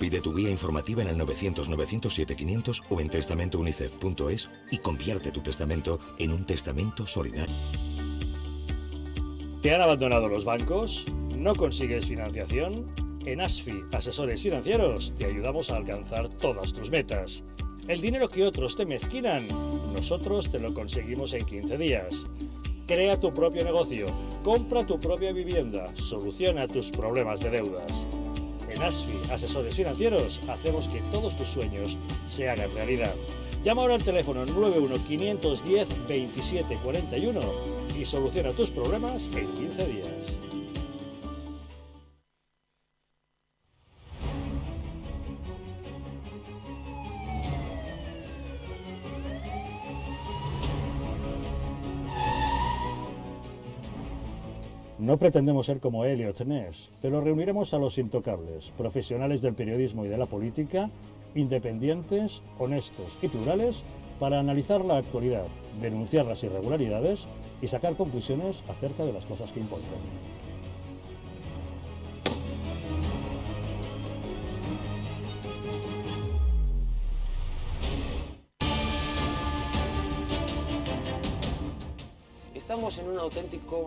Speaker 9: Pide tu guía informativa en el 900-907-500 o en testamentounicef.es y convierte tu testamento en un testamento solidario.
Speaker 8: ¿Te han abandonado los bancos? ¿No consigues financiación? En ASFI, Asesores Financieros, te ayudamos a alcanzar todas tus metas. El dinero que otros te mezquinan, nosotros te lo conseguimos en 15 días. Crea tu propio negocio, compra tu propia vivienda, soluciona tus problemas de deudas. En ASFI, asesores financieros, hacemos que todos tus sueños se hagan realidad. Llama ahora al teléfono 91-510-2741 y soluciona tus problemas en 15 días. No pretendemos ser como Elliot Ness, pero reuniremos a los intocables, profesionales del periodismo y de la política, independientes, honestos y plurales, para analizar la actualidad, denunciar las irregularidades y sacar conclusiones acerca de las cosas que importan.
Speaker 10: Estamos en un auténtico